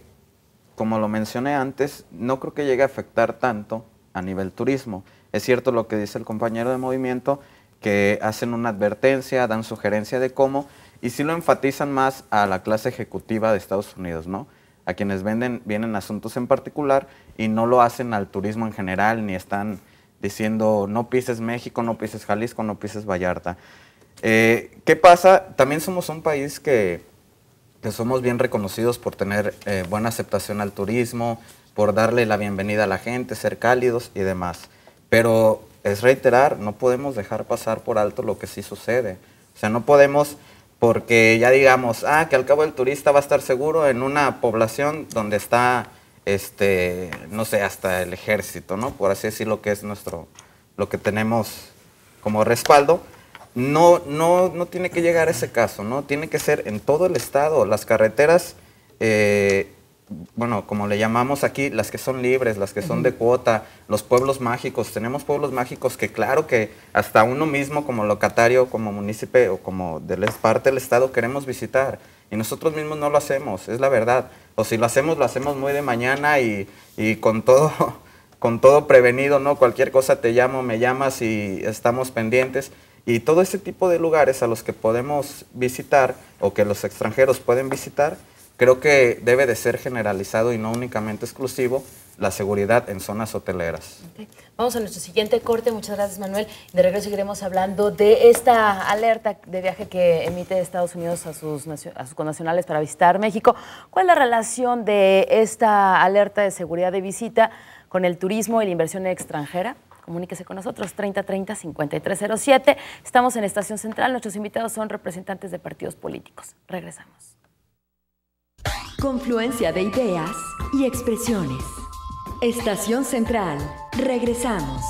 como lo mencioné antes, no creo que llegue a afectar tanto a nivel turismo. Es cierto lo que dice el compañero de movimiento, que hacen una advertencia, dan sugerencia de cómo, y sí lo enfatizan más a la clase ejecutiva de Estados Unidos, ¿no? A quienes venden, vienen asuntos en particular y no lo hacen al turismo en general, ni están diciendo no pises México, no pises Jalisco, no pises Vallarta. Eh, ¿Qué pasa? También somos un país que, somos bien reconocidos por tener eh, buena aceptación al turismo, por darle la bienvenida a la gente, ser cálidos y demás. Pero es reiterar, no podemos dejar pasar por alto lo que sí sucede. O sea, no podemos porque ya digamos, ah, que al cabo el turista va a estar seguro en una población donde está, este, no sé, hasta el ejército, ¿no? Por así decirlo, que es nuestro, lo que tenemos como respaldo. No, no, no tiene que llegar ese caso, ¿no? Tiene que ser en todo el estado. Las carreteras eh, bueno, como le llamamos aquí, las que son libres, las que son de cuota, los pueblos mágicos. Tenemos pueblos mágicos que claro que hasta uno mismo como locatario, como municipio, o como de parte del Estado queremos visitar. Y nosotros mismos no lo hacemos, es la verdad. O si lo hacemos, lo hacemos muy de mañana y, con todo... con todo prevenido, ¿no? Cualquier cosa te llamo, me llamas y estamos pendientes. Y todo ese tipo de lugares a los que podemos visitar o que los extranjeros pueden visitar, Creo que debe de ser generalizado y no únicamente exclusivo la seguridad en zonas hoteleras. Vamos a nuestro siguiente corte. Muchas gracias, Manuel. De regreso seguiremos hablando de esta alerta de viaje que emite Estados Unidos a sus, a sus connacionales para visitar México. ¿Cuál es la relación de esta alerta de seguridad de visita con el turismo y la inversión extranjera? Comuníquese con nosotros, 3030-5307. Estamos en Estación Central. Nuestros invitados son representantes de partidos políticos. Regresamos. Confluencia de ideas y expresiones. Estación Central. Regresamos.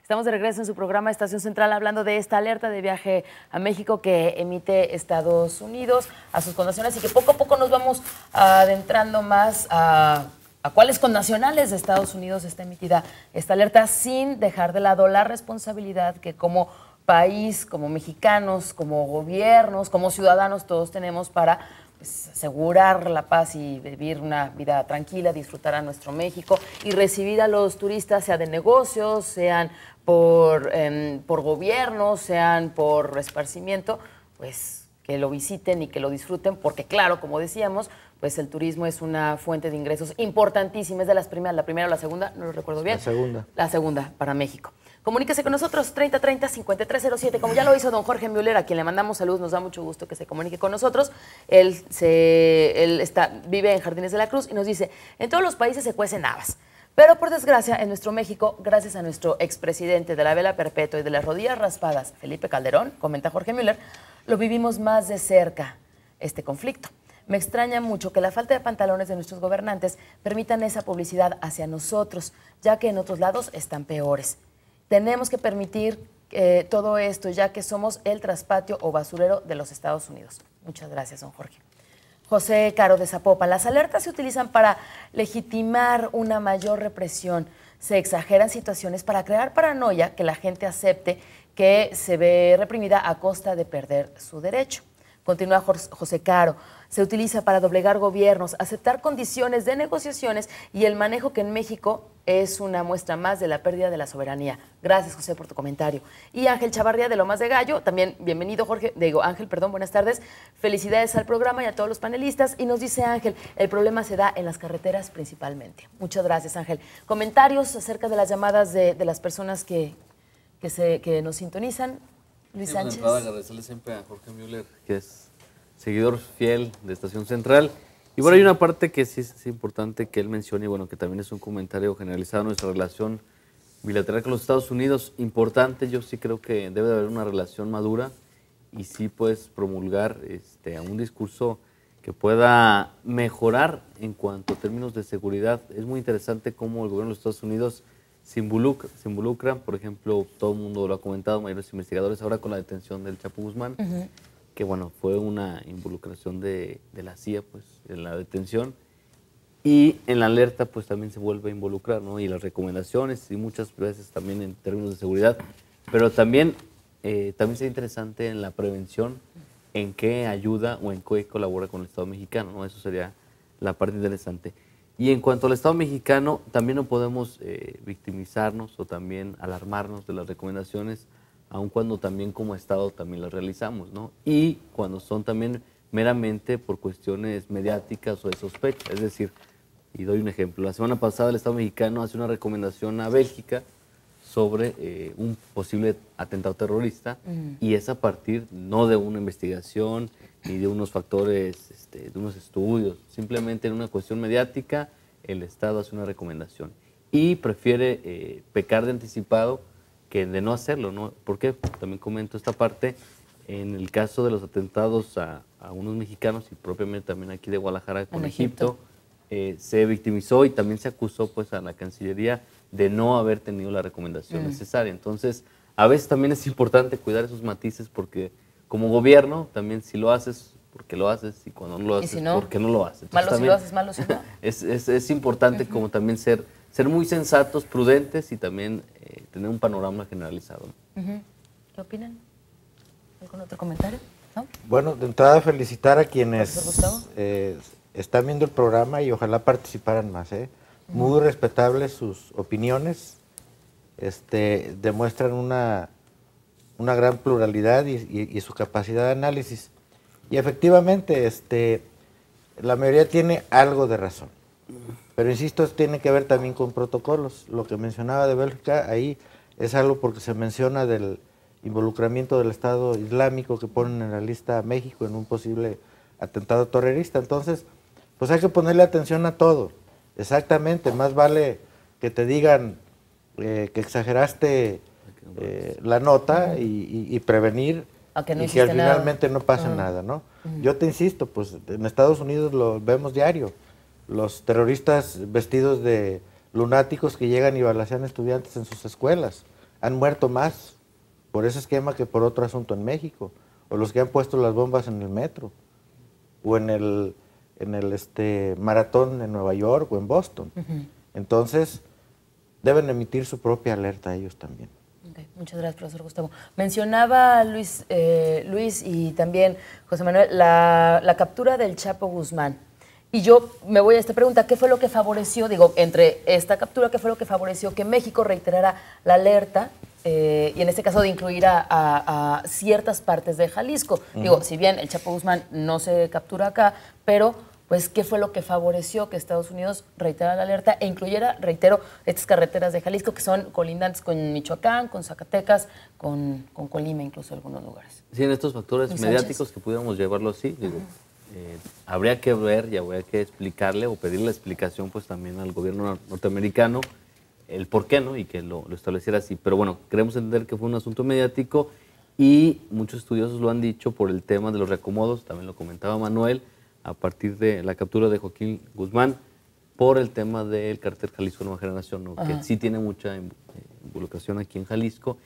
Estamos de regreso en su programa Estación Central hablando de esta alerta de viaje a México que emite Estados Unidos a sus connacionales y que poco a poco nos vamos adentrando más a, a cuáles connacionales de Estados Unidos está emitida esta alerta sin dejar de lado la responsabilidad que como país, como mexicanos, como gobiernos, como ciudadanos, todos tenemos para pues, asegurar la paz y vivir una vida tranquila, disfrutar a nuestro México y recibir a los turistas, sea de negocios, sean por, eh, por gobiernos, sean por esparcimiento, pues que lo visiten y que lo disfruten, porque claro, como decíamos, pues el turismo es una fuente de ingresos importantísima, es de las primeras, la primera o la segunda, no lo recuerdo bien. La segunda. La segunda para México. Comuníquese con nosotros 3030-5307, como ya lo hizo don Jorge Müller, a quien le mandamos salud, nos da mucho gusto que se comunique con nosotros. Él, se, él está, vive en Jardines de la Cruz y nos dice, en todos los países se cuecen habas. Pero por desgracia, en nuestro México, gracias a nuestro expresidente de la vela perpetua y de las rodillas raspadas, Felipe Calderón, comenta Jorge Müller, lo vivimos más de cerca, este conflicto. Me extraña mucho que la falta de pantalones de nuestros gobernantes permitan esa publicidad hacia nosotros, ya que en otros lados están peores tenemos que permitir eh, todo esto, ya que somos el traspatio o basurero de los Estados Unidos. Muchas gracias, don Jorge. José Caro de Zapopa. las alertas se utilizan para legitimar una mayor represión. Se exageran situaciones para crear paranoia que la gente acepte que se ve reprimida a costa de perder su derecho. Continúa José Caro se utiliza para doblegar gobiernos, aceptar condiciones de negociaciones y el manejo que en México es una muestra más de la pérdida de la soberanía. Gracias, José, por tu comentario. Y Ángel Chavarría de Lomas de Gallo, también bienvenido, Jorge, digo, Ángel, perdón, buenas tardes. Felicidades al programa y a todos los panelistas. Y nos dice Ángel, el problema se da en las carreteras principalmente. Muchas gracias, Ángel. Comentarios acerca de las llamadas de, de las personas que, que, se, que nos sintonizan. Luis sí, pues, agradecerle siempre a Jorge Müller, que es seguidor fiel de Estación Central. Y bueno, hay una parte que sí es importante que él mencione, y bueno, que también es un comentario generalizado, nuestra relación bilateral con los Estados Unidos, importante, yo sí creo que debe de haber una relación madura y sí puedes promulgar este, un discurso que pueda mejorar en cuanto a términos de seguridad. Es muy interesante cómo el gobierno de los Estados Unidos se involucra, se involucra. por ejemplo, todo el mundo lo ha comentado, mayores investigadores, ahora con la detención del Chapo Guzmán que bueno, fue una involucración de, la CIA, pues, en la detención. Y en la alerta, pues también se vuelve a involucrar, ¿no? Y las recomendaciones y muchas veces también en términos de seguridad. Pero también, eh, también sería interesante en la prevención, en qué ayuda o en qué colabora con el Estado mexicano, ¿no? Eso sería la parte interesante. Y en cuanto al Estado mexicano, también no podemos eh, victimizarnos o también alarmarnos de las recomendaciones aun cuando también como Estado también las realizamos, ¿no? Y cuando son también meramente por cuestiones mediáticas o de sospecha. Es decir, y doy un ejemplo, la semana pasada el Estado mexicano hace una recomendación a Bélgica sobre eh, un posible atentado terrorista mm. y es a partir no de una investigación ni de unos factores, este, de unos estudios, simplemente en una cuestión mediática el Estado hace una recomendación y prefiere eh, pecar de anticipado que de no hacerlo, ¿no? Porque también comento esta parte en el caso de los atentados a, unos mexicanos y propiamente también aquí de Guadalajara con Egipto, eh, se victimizó y también se acusó pues a la Cancillería de no haber tenido la recomendación mm. necesaria. Entonces, a veces también es importante cuidar esos matices porque como gobierno también si lo haces porque lo haces y cuando no lo haces porque no lo haces. malo si lo haces, malo si no. es, es, importante como también ser, ser muy sensatos, prudentes y también tener un panorama generalizado. ¿Qué opinan? ¿Algún otro comentario? Bueno, de entrada felicitar a quienes eh, están viendo el programa y ojalá participaran más. ¿eh? Muy respetables sus opiniones, este, demuestran una, una gran pluralidad y, su capacidad de análisis. Y efectivamente, este, la mayoría tiene algo de razón. Pero insisto, tiene que ver también con protocolos. Lo que mencionaba de Bélgica ahí es algo porque se menciona del involucramiento del Estado Islámico que ponen en la lista a México en un posible atentado terrorista. Entonces, pues hay que ponerle atención a todo. Exactamente, más vale que te digan eh, que exageraste eh, la nota y, prevenir y que al finalmente no pase nada, ¿no? Yo te insisto, pues en Estados Unidos lo vemos diario los terroristas vestidos de lunáticos que llegan y balacean estudiantes en sus escuelas. Han muerto más por ese esquema que por otro asunto en México. O los que han puesto las bombas en el metro. O en el, en el este, maratón en Nueva York o en Boston. Entonces, deben emitir su propia alerta a ellos también. Muchas gracias, profesor Gustavo. Mencionaba Luis, eh, Luis y también José Manuel la, la captura del Chapo Guzmán. Y yo me voy a esta pregunta, ¿qué fue lo que favoreció, digo, entre esta captura, qué fue lo que favoreció que México reiterara la alerta eh, y en este caso de incluir a, ciertas partes de Jalisco? Digo, si bien el Chapo Guzmán no se captura acá, pero pues qué fue lo que favoreció que Estados Unidos reiterara la alerta e incluyera, reitero, estas carreteras de Jalisco que son colindantes con Michoacán, con Zacatecas, con, Colima, incluso algunos lugares. Sí, en estos factores mediáticos que pudiéramos llevarlo así, digo, eh, habría que ver y habría que explicarle o pedir la explicación pues también al gobierno norteamericano el por qué, ¿no? Y que lo, estableciera así. Pero bueno, queremos entender que fue un asunto mediático y muchos estudiosos lo han dicho por el tema de los reacomodos, también lo comentaba Manuel, a partir de la captura de Joaquín Guzmán por el tema del cartel Jalisco Nueva Generación, que sí tiene mucha eh, involucración aquí en Jalisco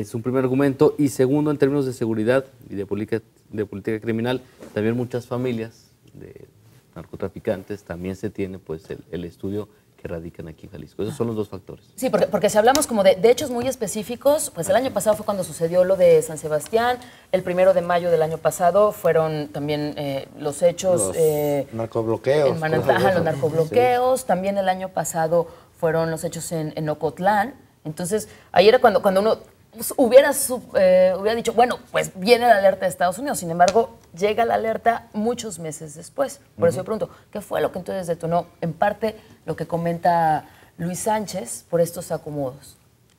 es un primer argumento. Y segundo, en términos de seguridad y de política, de política criminal, también muchas familias de narcotraficantes también se tiene pues el, estudio que radican aquí en Jalisco. Esos son los dos factores. Sí, porque, si hablamos como de, hechos muy específicos, pues el año pasado fue cuando sucedió lo de San Sebastián, el primero de mayo del año pasado fueron también eh, los hechos... Eh, narcobloqueos. En Manantaja, los narcobloqueos, también el año pasado fueron los hechos en, en Ocotlán. Entonces, ahí era cuando, cuando uno pues, hubiera, eh, hubiera dicho, bueno, pues viene la alerta de Estados Unidos. Sin embargo, llega la alerta muchos meses después. Por eso yo pregunto, ¿qué fue lo que entonces detonó en parte lo que comenta Luis Sánchez por estos acomodos?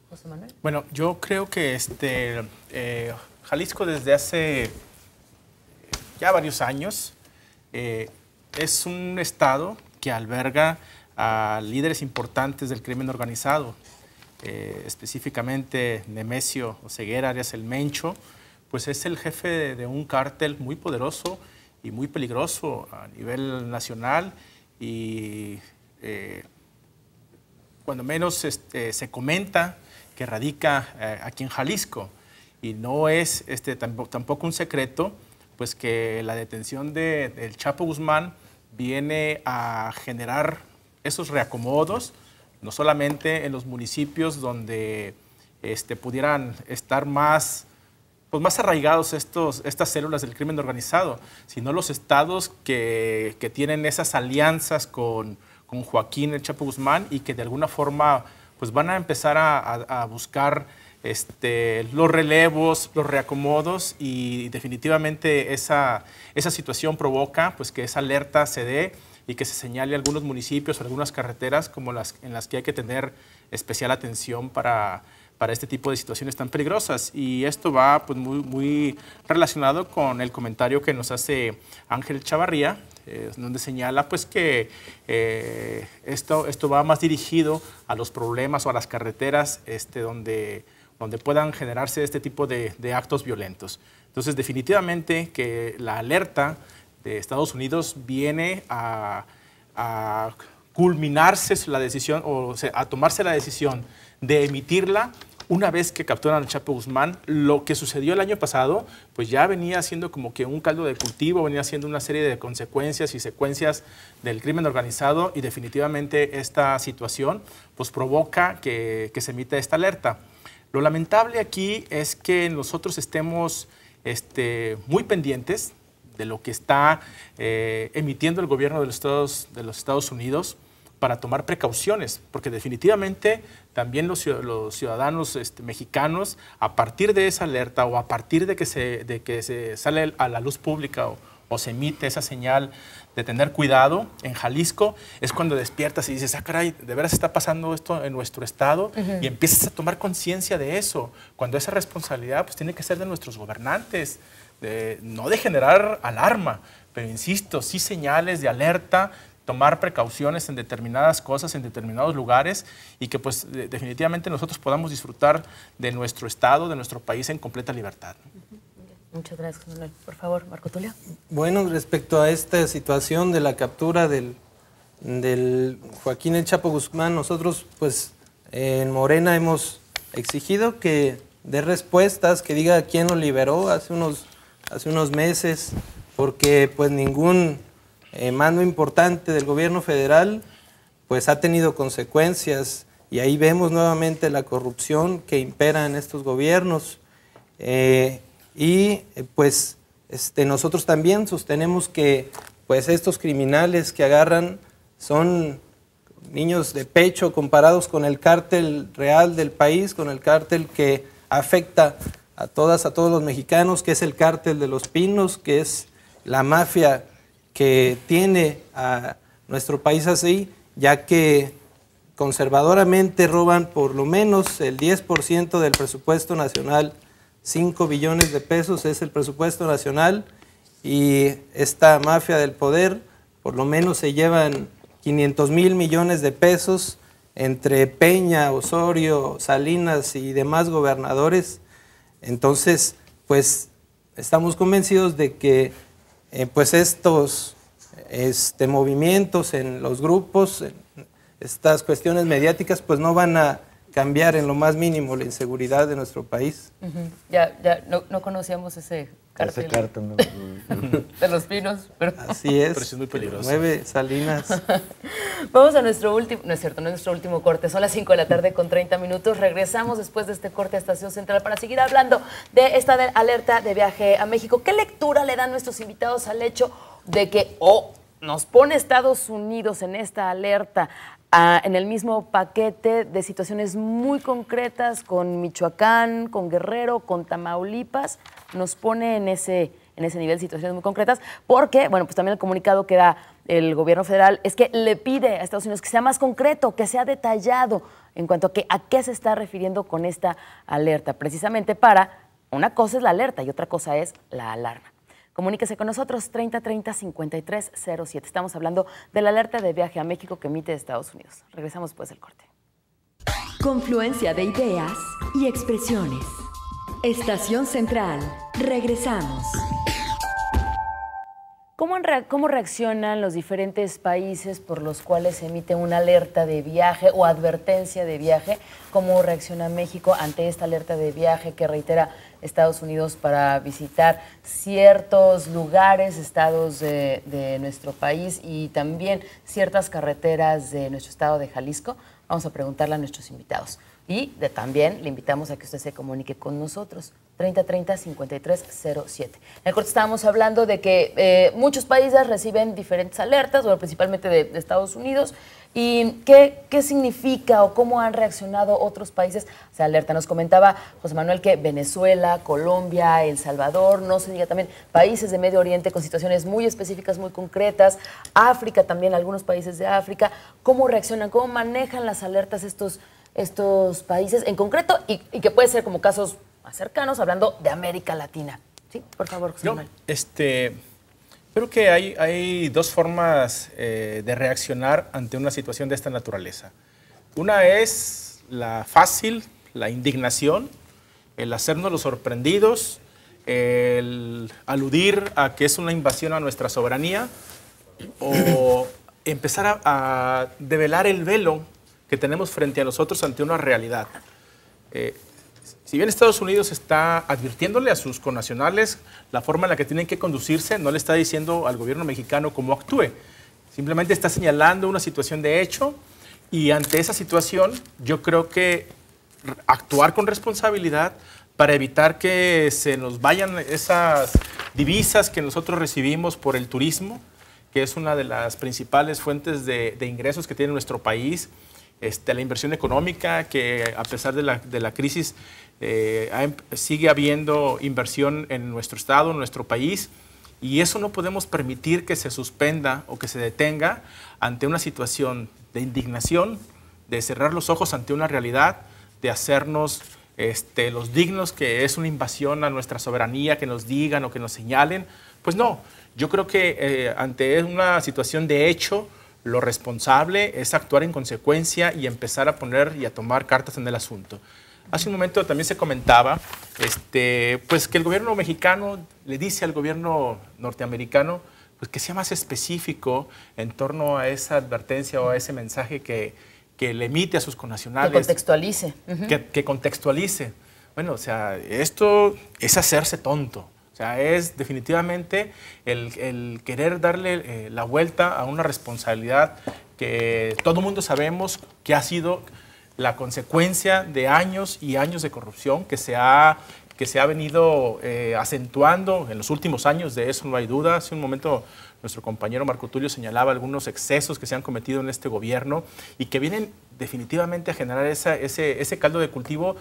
José Manuel. Bueno, yo creo que este, eh, Jalisco desde hace ya varios años eh, es un estado que alberga a líderes importantes del crimen organizado. Eh, específicamente Nemesio Ceguera, Arias el Mencho, pues es el jefe de, un cártel muy poderoso y muy peligroso a nivel nacional y eh, cuando menos este, se comenta que radica eh, aquí en Jalisco y no es este, tampoco, un secreto pues que la detención del Chapo Guzmán viene a generar esos reacomodos no solamente en los municipios donde este, pudieran estar más, pues, más arraigados estas células del crimen organizado, sino los estados que, tienen esas alianzas con, Joaquín el Chapo Guzmán y que de alguna forma pues van a empezar a, buscar este, los relevos, los reacomodos y definitivamente esa, esa situación provoca pues que esa alerta se dé y que se señale algunos municipios o algunas carreteras como las en las que hay que tener especial atención para, para este tipo de situaciones tan peligrosas. Y esto va pues, muy, muy relacionado con el comentario que nos hace Ángel Chavarría, eh, donde señala pues, que eh, esto, esto va más dirigido a los problemas o a las carreteras este, donde, donde puedan generarse este tipo de, de actos violentos. Entonces, definitivamente que la alerta de Estados Unidos viene a, culminarse la decisión, o, sea, a tomarse la decisión de emitirla una vez que capturan al Chapo Guzmán, lo que sucedió el año pasado, pues ya venía siendo como que un caldo de cultivo, venía siendo una serie de consecuencias y secuencias del crimen organizado y definitivamente esta situación pues provoca que, que se emita esta alerta. Lo lamentable aquí es que nosotros estemos este, muy pendientes de lo que está eh, emitiendo el gobierno de los, Estados, de los Estados Unidos para tomar precauciones, porque definitivamente también los, ciudadanos este, mexicanos, a partir de esa alerta o a partir de que se, de que se sale a la luz pública o, se emite esa señal de tener cuidado en Jalisco, es cuando despiertas y dices, ah, caray, de veras está pasando esto en nuestro estado y empiezas a tomar conciencia de eso, cuando esa responsabilidad pues tiene que ser de nuestros gobernantes, no de generar alarma, pero insisto, sí señales de alerta, tomar precauciones en determinadas cosas, en determinados lugares y que pues definitivamente nosotros podamos disfrutar de nuestro estado, de nuestro país en completa libertad. Muchas gracias, Por favor, Marco Tulio. Bueno, respecto a esta situación de la captura del, del Joaquín El Chapo Guzmán, nosotros pues en Morena hemos exigido que dé respuestas, que diga quién lo liberó hace unos hace unos meses, porque pues ningún eh, mando importante del gobierno federal pues ha tenido consecuencias y ahí vemos nuevamente la corrupción que impera en estos gobiernos. Eh, y eh, pues este, nosotros también sostenemos que pues estos criminales que agarran son niños de pecho comparados con el cártel real del país, con el cártel que afecta a todas, a todos los mexicanos, que es el cártel de los pinos, que es la mafia que tiene a nuestro país así, ya que conservadoramente roban por lo menos el 10% del presupuesto nacional, 5 billones de pesos es el presupuesto nacional, y esta mafia del poder por lo menos se llevan 500 mil millones de pesos entre Peña, Osorio, Salinas y demás gobernadores entonces, pues estamos convencidos de que eh, pues estos este, movimientos en los grupos, estas cuestiones mediáticas, pues no van a cambiar en lo más mínimo la inseguridad de nuestro país. Ya, ya no, no, conocíamos ese cartel. de los pinos. Así es. Nueve Salinas. Vamos a nuestro último, no es cierto, no es nuestro último corte. Son las 5 de la tarde con 30 minutos. Regresamos después de este corte a Estación Central para seguir hablando de esta alerta de viaje a México. ¿Qué lectura le dan nuestros invitados al hecho de que o oh, nos pone Estados Unidos en esta alerta en el mismo paquete de situaciones muy concretas con Michoacán, con Guerrero, con Tamaulipas, nos pone en ese, en ese nivel situaciones muy concretas, porque, bueno, pues también el comunicado que da el gobierno federal es que le pide a Estados Unidos que sea más concreto, que sea detallado en cuanto a qué se está refiriendo con esta alerta, precisamente para, una cosa es la alerta y otra cosa es la alarma. Comuníquese con nosotros 3030-5307. Estamos hablando de la alerta de viaje a México que emite Estados Unidos. Regresamos después del corte. Confluencia de ideas y expresiones. Estación Central. Regresamos. ¿Cómo, reaccionan los diferentes países por los cuales se emite una alerta de viaje o advertencia de viaje? ¿Cómo reacciona México ante esta alerta de viaje que reitera Estados Unidos para visitar ciertos lugares, estados de, nuestro país y también ciertas carreteras de nuestro estado de Jalisco? Vamos a preguntarle a nuestros invitados. Y de, también le invitamos a que usted se comunique con nosotros. 3030-5307. En el corte estábamos hablando de que eh, muchos países reciben diferentes alertas, principalmente de, Estados Unidos. ¿Y qué, qué, significa o cómo han reaccionado otros países? O sea, alerta, nos comentaba José Manuel que Venezuela, Colombia, El Salvador, no se diga también países de Medio Oriente con situaciones muy específicas, muy concretas, África también, algunos países de África, ¿cómo reaccionan? ¿Cómo manejan las alertas estos, estos países en concreto? y que puede ser como casos cercanos, hablando de América Latina. Sí, por favor, José Manuel. Este, creo que hay, hay dos formas eh, de reaccionar ante una situación de esta naturaleza. Una es la fácil, la indignación, el hacernos los sorprendidos, el aludir a que es una invasión a nuestra soberanía o empezar a, a develar el velo que tenemos frente a nosotros ante una realidad. Eh, si bien Estados Unidos está advirtiéndole a sus connacionales la forma en la que tienen que conducirse, no le está diciendo al gobierno mexicano cómo actúe. Simplemente está señalando una situación de hecho y ante esa situación yo creo que actuar con responsabilidad para evitar que se nos vayan esas divisas que nosotros recibimos por el turismo, que es una de las principales fuentes de, ingresos que tiene nuestro país, este, la inversión económica, que a pesar de la, de la crisis eh, em, sigue habiendo inversión en nuestro estado, en nuestro país, y eso no podemos permitir que se suspenda o que se detenga ante una situación de indignación, de cerrar los ojos ante una realidad, de hacernos este, los dignos, que es una invasión a nuestra soberanía, que nos digan o que nos señalen. Pues no, yo creo que eh, ante una situación de hecho, lo responsable es actuar en consecuencia y empezar a poner y a tomar cartas en el asunto. Hace un momento también se comentaba este, pues que el gobierno mexicano le dice al gobierno norteamericano pues que sea más específico en torno a esa advertencia o a ese mensaje que, le emite a sus connacionales. Que contextualice. que, contextualice. Bueno, o sea, esto es hacerse tonto. O sea, es definitivamente el, querer darle eh, la vuelta a una responsabilidad que todo mundo sabemos que ha sido la consecuencia de años y años de corrupción que se ha, que se ha venido eh, acentuando en los últimos años, de eso no hay duda. Hace un momento nuestro compañero Marco Tulio señalaba algunos excesos que se han cometido en este gobierno y que vienen definitivamente a generar ese, ese caldo de cultivo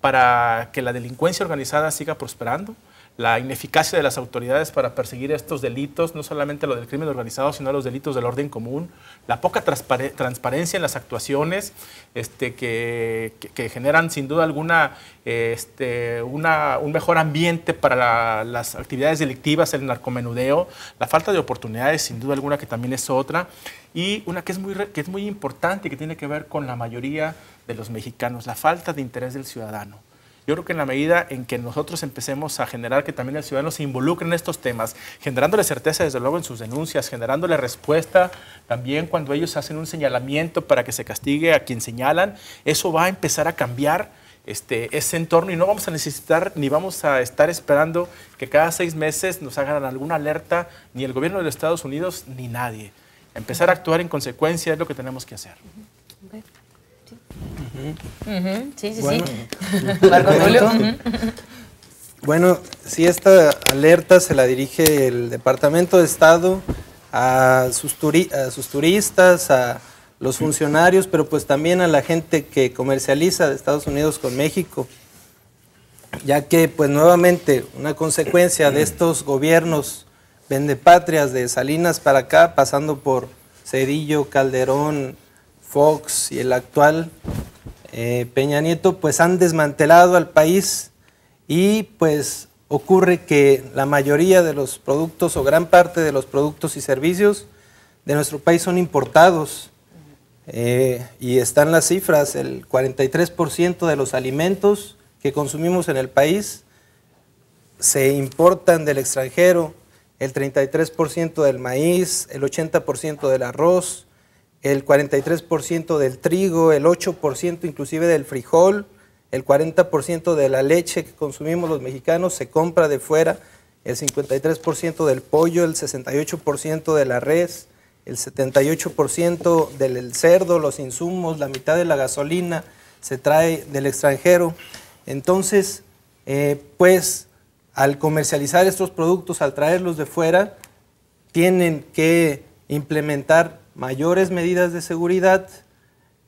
para que la delincuencia organizada siga prosperando, la ineficacia de las autoridades para perseguir estos delitos, no solamente los del crimen organizado, sino los delitos del orden común, la poca transparencia en las actuaciones este, que, generan sin duda alguna este, un mejor ambiente para las actividades delictivas, el narcomenudeo, la falta de oportunidades sin duda alguna que también es otra, y una que es muy, que es muy importante que tiene que ver con la mayoría de los mexicanos, la falta de interés del ciudadano. Yo creo que en la medida en que nosotros empecemos a generar que también el ciudadano se involucre en estos temas, generándole certeza desde luego en sus denuncias, generándole respuesta también cuando ellos hacen un señalamiento para que se castigue a quien señalan, eso va a empezar a cambiar este, ese entorno y no vamos a necesitar ni vamos a estar esperando que cada seis meses nos hagan alguna alerta ni el gobierno de los Estados Unidos ni nadie. Empezar a actuar en consecuencia es lo que tenemos que hacer. bueno, sí. Bueno, esta alerta se la dirige el Departamento de Estado a sus, a sus turistas, a los funcionarios, pero pues también a la gente que comercializa de Estados Unidos con México, ya que pues nuevamente una consecuencia de estos gobiernos vende patrias de Salinas para acá, pasando por Cedillo, Calderón, Fox y el actual eh, Peña Nieto, pues han desmantelado al país y pues ocurre que la mayoría de los productos o gran parte de los productos y servicios de nuestro país son importados. Eh, y están las cifras, el 43% de los alimentos que consumimos en el país se importan del extranjero, el 33% del maíz, el 80% del arroz, el 43% del trigo, el 8% inclusive del frijol, el 40% de la leche que consumimos los mexicanos se compra de fuera, el 53% del pollo, el 68% de la res, el 78% del cerdo, los insumos, la mitad de la gasolina se trae del extranjero. Entonces, eh, pues al comercializar estos productos, al traerlos de fuera, tienen que implementar mayores medidas de seguridad,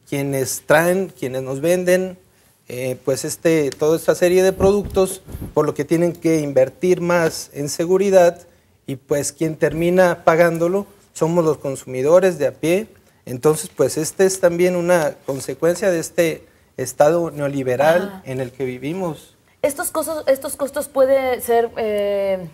quienes traen, quienes nos venden, eh, pues este, toda esta serie de productos, por lo que tienen que invertir más en seguridad y pues quien termina pagándolo somos los consumidores de a pie. Entonces, pues este es también una consecuencia de este estado neoliberal en el que vivimos. Estos costos, estos costos pueden ser... Eh,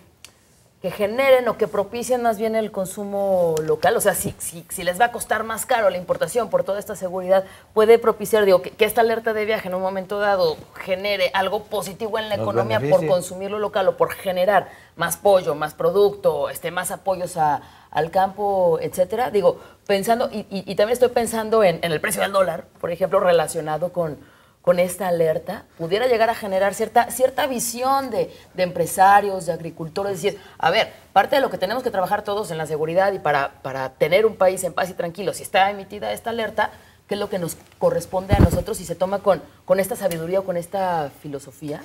que generen o que propicien más bien el consumo local. O sea, si, si, si, les va a costar más caro la importación por toda esta seguridad, puede propiciar, digo, que, esta alerta de viaje en un momento dado genere algo positivo en la economía por consumir lo local o por generar más pollo, más producto, este, más apoyos al campo, etcétera. Digo, pensando, y, y, también estoy pensando en, el precio del dólar, por ejemplo, relacionado con, con esta alerta pudiera llegar a generar cierta, cierta visión de, empresarios, de agricultores, decir, a ver, parte de lo que tenemos que trabajar todos en la seguridad y para, para tener un país en paz y tranquilo, si está emitida esta alerta, ¿qué es lo que nos corresponde a nosotros si se toma con, con esta sabiduría o con esta filosofía?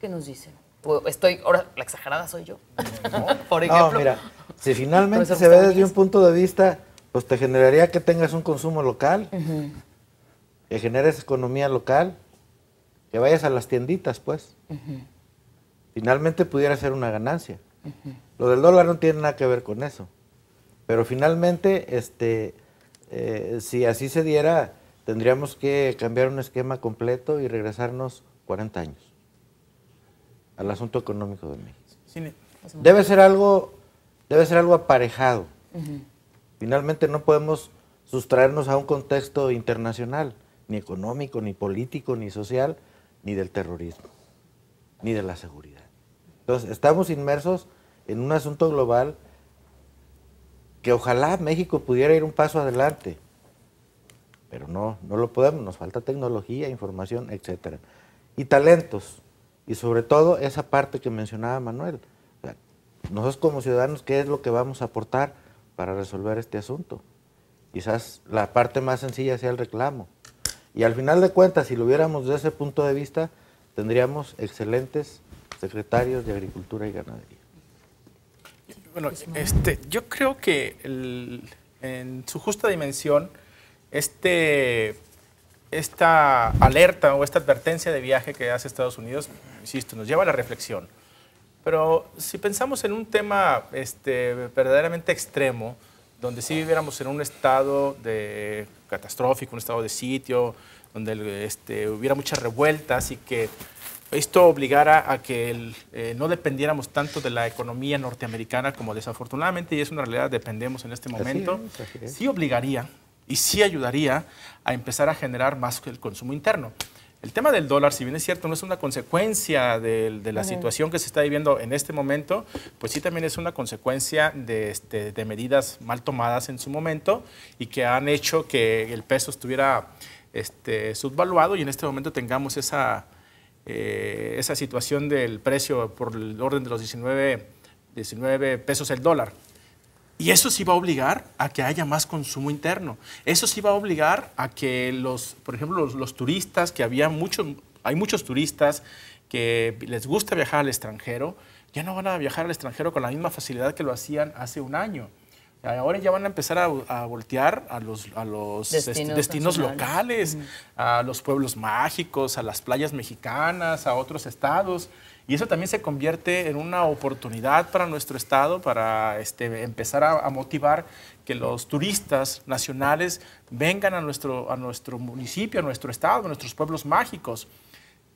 ¿Qué nos dicen? Estoy, ahora la exagerada soy yo, no, si finalmente se ve desde un punto de vista, pues te generaría que tengas un consumo local que generes economía local, que vayas a las tienditas, pues. Finalmente pudiera ser una ganancia. Lo del dólar no tiene nada que ver con eso. Pero finalmente, este, eh, si así se diera, tendríamos que cambiar un esquema completo y regresarnos 40 años al asunto económico de México. debe ser algo, debe ser algo aparejado. Finalmente no podemos sustraernos a un contexto internacional ni económico, ni político, ni social, ni del terrorismo, ni de la seguridad. Entonces, estamos inmersos en un asunto global que ojalá México pudiera ir un paso adelante, pero no, no lo podemos, nos falta tecnología, información, etc. Y talentos, y sobre todo esa parte que mencionaba Manuel. nosotros como ciudadanos, ¿qué es lo que vamos a aportar para resolver este asunto? Quizás la parte más sencilla sea el reclamo, y al final de cuentas, si lo viéramos desde ese punto de vista, tendríamos excelentes secretarios de Agricultura y Ganadería. Bueno, este, yo creo que en su justa dimensión, este, esta alerta o esta advertencia de viaje que hace Estados Unidos, insisto, nos lleva a la reflexión. Pero si pensamos en un tema este, verdaderamente extremo, donde sí viviéramos en un estado de catastrófico, un estado de sitio, donde este, hubiera muchas revueltas y que esto obligara a que eh, no dependiéramos tanto de la economía norteamericana como desafortunadamente, y es una realidad, dependemos en este momento, sí obligaría y sí ayudaría a empezar a generar más el consumo interno. El tema del dólar, si bien es cierto, no es una consecuencia de, la situación que se está viviendo en este momento, pues sí también es una consecuencia de, este, medidas mal tomadas en su momento y que han hecho que el peso estuviera este, subvaluado y en este momento tengamos esa, eh, esa situación del precio por el orden de los 19, 19 pesos el dólar. Y eso sí va a obligar a que haya más consumo interno. Eso sí va a obligar a que los, por ejemplo, los, turistas, que muchos, hay muchos turistas que les gusta viajar al extranjero, ya no van a viajar al extranjero con la misma facilidad que lo hacían hace un año. Ahora ya van a empezar a, voltear a los, este, destinos, locales, a los pueblos mágicos, a las playas mexicanas, a otros estados. Y eso también se convierte en una oportunidad para nuestro Estado, para este, empezar a, a, motivar que los turistas nacionales vengan a nuestro, a nuestro municipio, a nuestro Estado, a nuestros pueblos mágicos.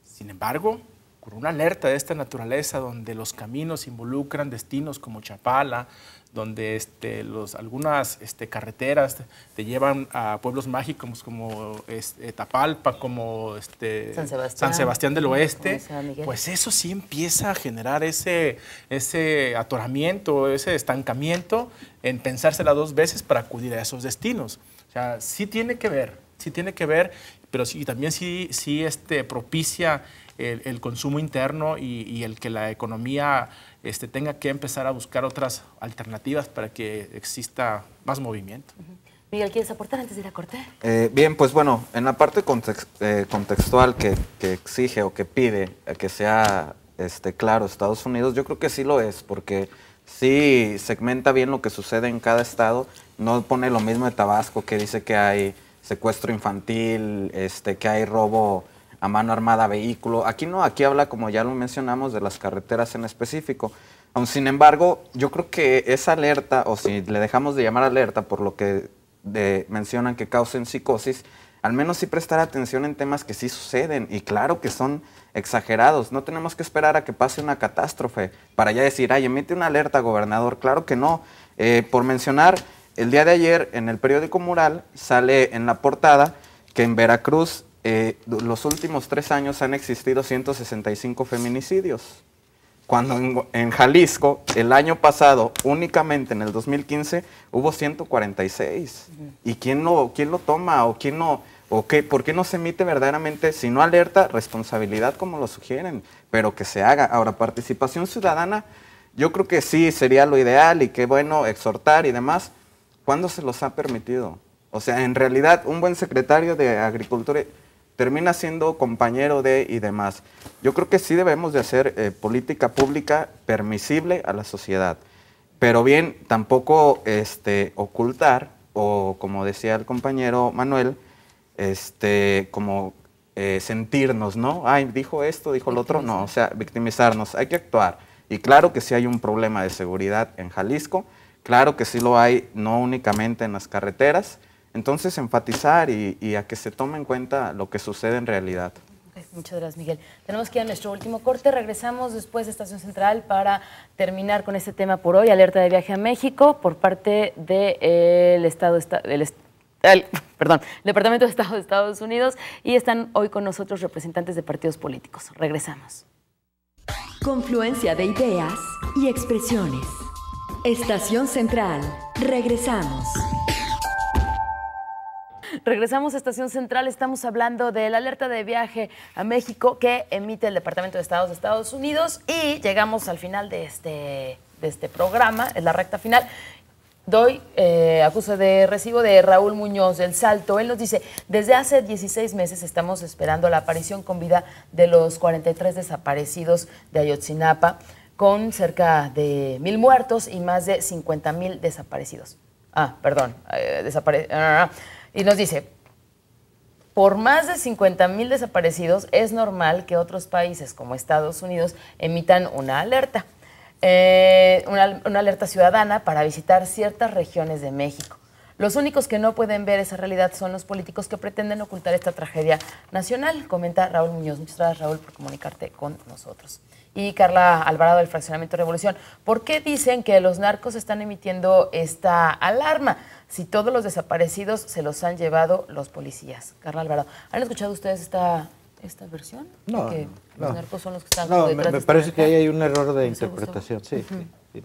Sin embargo, con una alerta de esta naturaleza donde los caminos involucran destinos como Chapala, donde este, los, algunas este, carreteras te llevan a pueblos mágicos como este, Tapalpa, como este, San, Sebastián, del Oeste, pues eso sí empieza a generar ese, ese atoramiento, ese estancamiento en pensársela dos veces para acudir a esos destinos. O sea, sí tiene que ver, sí tiene que ver, pero sí, también sí, sí este, propicia el, el consumo interno y, y, el que la economía este, tenga que empezar a buscar otras alternativas para que exista más movimiento. Miguel, ¿quieres aportar antes de ir a corte? Eh, bien, pues bueno, en la parte eh, contextual que, exige o que pide que sea este, claro Estados Unidos, yo creo que sí lo es, porque sí segmenta bien lo que sucede en cada estado, no pone lo mismo de Tabasco que dice que hay secuestro infantil, este, que hay robo a mano armada vehículo. Aquí no, aquí habla, como ya lo mencionamos, de las carreteras en específico. Aun sin embargo, yo creo que esa alerta, o si le dejamos de llamar alerta por lo que mencionan que causen psicosis, al menos sí prestar atención en temas que sí suceden y claro que son exagerados. No tenemos que esperar a que pase una catástrofe para ya decir, ay, emite una alerta, gobernador. Claro que no. Eh, por mencionar, el día de ayer en el periódico Mural sale en la portada que en Veracruz eh, los últimos tres años han existido 165 feminicidios. Cuando en, Jalisco, el año pasado, únicamente en el 2015, hubo 146. ¿Y quién lo, quién lo toma o quién no? ¿O qué, ¿Por qué no se emite verdaderamente, si no alerta, responsabilidad como lo sugieren? Pero que se haga. Ahora, participación ciudadana, yo creo que sí sería lo ideal y qué bueno exhortar y demás. ¿Cuándo se los ha permitido? O sea, en realidad, un buen secretario de Agricultura termina siendo compañero de y demás. Yo creo que sí debemos de hacer eh, política pública permisible a la sociedad, pero bien, tampoco este, ocultar, o como decía el compañero Manuel, este, como eh, sentirnos, ¿no? Ay, dijo esto, dijo lo otro, no, o sea, victimizarnos, hay que actuar. Y claro que sí hay un problema de seguridad en Jalisco, claro que sí lo hay, no únicamente en las carreteras, entonces, enfatizar y, a que se tome en cuenta lo que sucede en realidad. Muchas gracias, Miguel. Tenemos que ir a nuestro último corte. Regresamos después de Estación Central para terminar con este tema por hoy. Alerta de viaje a México por parte del Estado. El, Departamento de Estado de Estados Unidos. Y están hoy con nosotros representantes de partidos políticos. Regresamos. Confluencia de ideas y expresiones. Estación Central. Regresamos. Regresamos a Estación Central, estamos hablando de la alerta de viaje a México que emite el Departamento de Estados de Estados Unidos y llegamos al final de este, de este programa, es la recta final. Doy eh, acusa de recibo de Raúl Muñoz del Salto. Él nos dice, desde hace 16 meses estamos esperando la aparición con vida de los 43 desaparecidos de Ayotzinapa, con cerca de mil muertos y más de 50 mil desaparecidos. Ah, perdón, eh, ah, ah, ah. Y nos dice, por más de 50 mil desaparecidos, es normal que otros países como Estados Unidos emitan una alerta, eh, una, una alerta ciudadana para visitar ciertas regiones de México. Los únicos que no pueden ver esa realidad son los políticos que pretenden ocultar esta tragedia nacional, comenta Raúl Muñoz. Muchas gracias, Raúl, por comunicarte con nosotros. Y Carla Alvarado del Fraccionamiento Revolución. ¿Por qué dicen que los narcos están emitiendo esta alarma? si todos los desaparecidos se los han llevado los policías. Carla Alvarado, ¿han escuchado ustedes esta, esta versión? No. los narcos son los que están. No, me, este parece que ahí hay un error de interpretación. Sí, sí,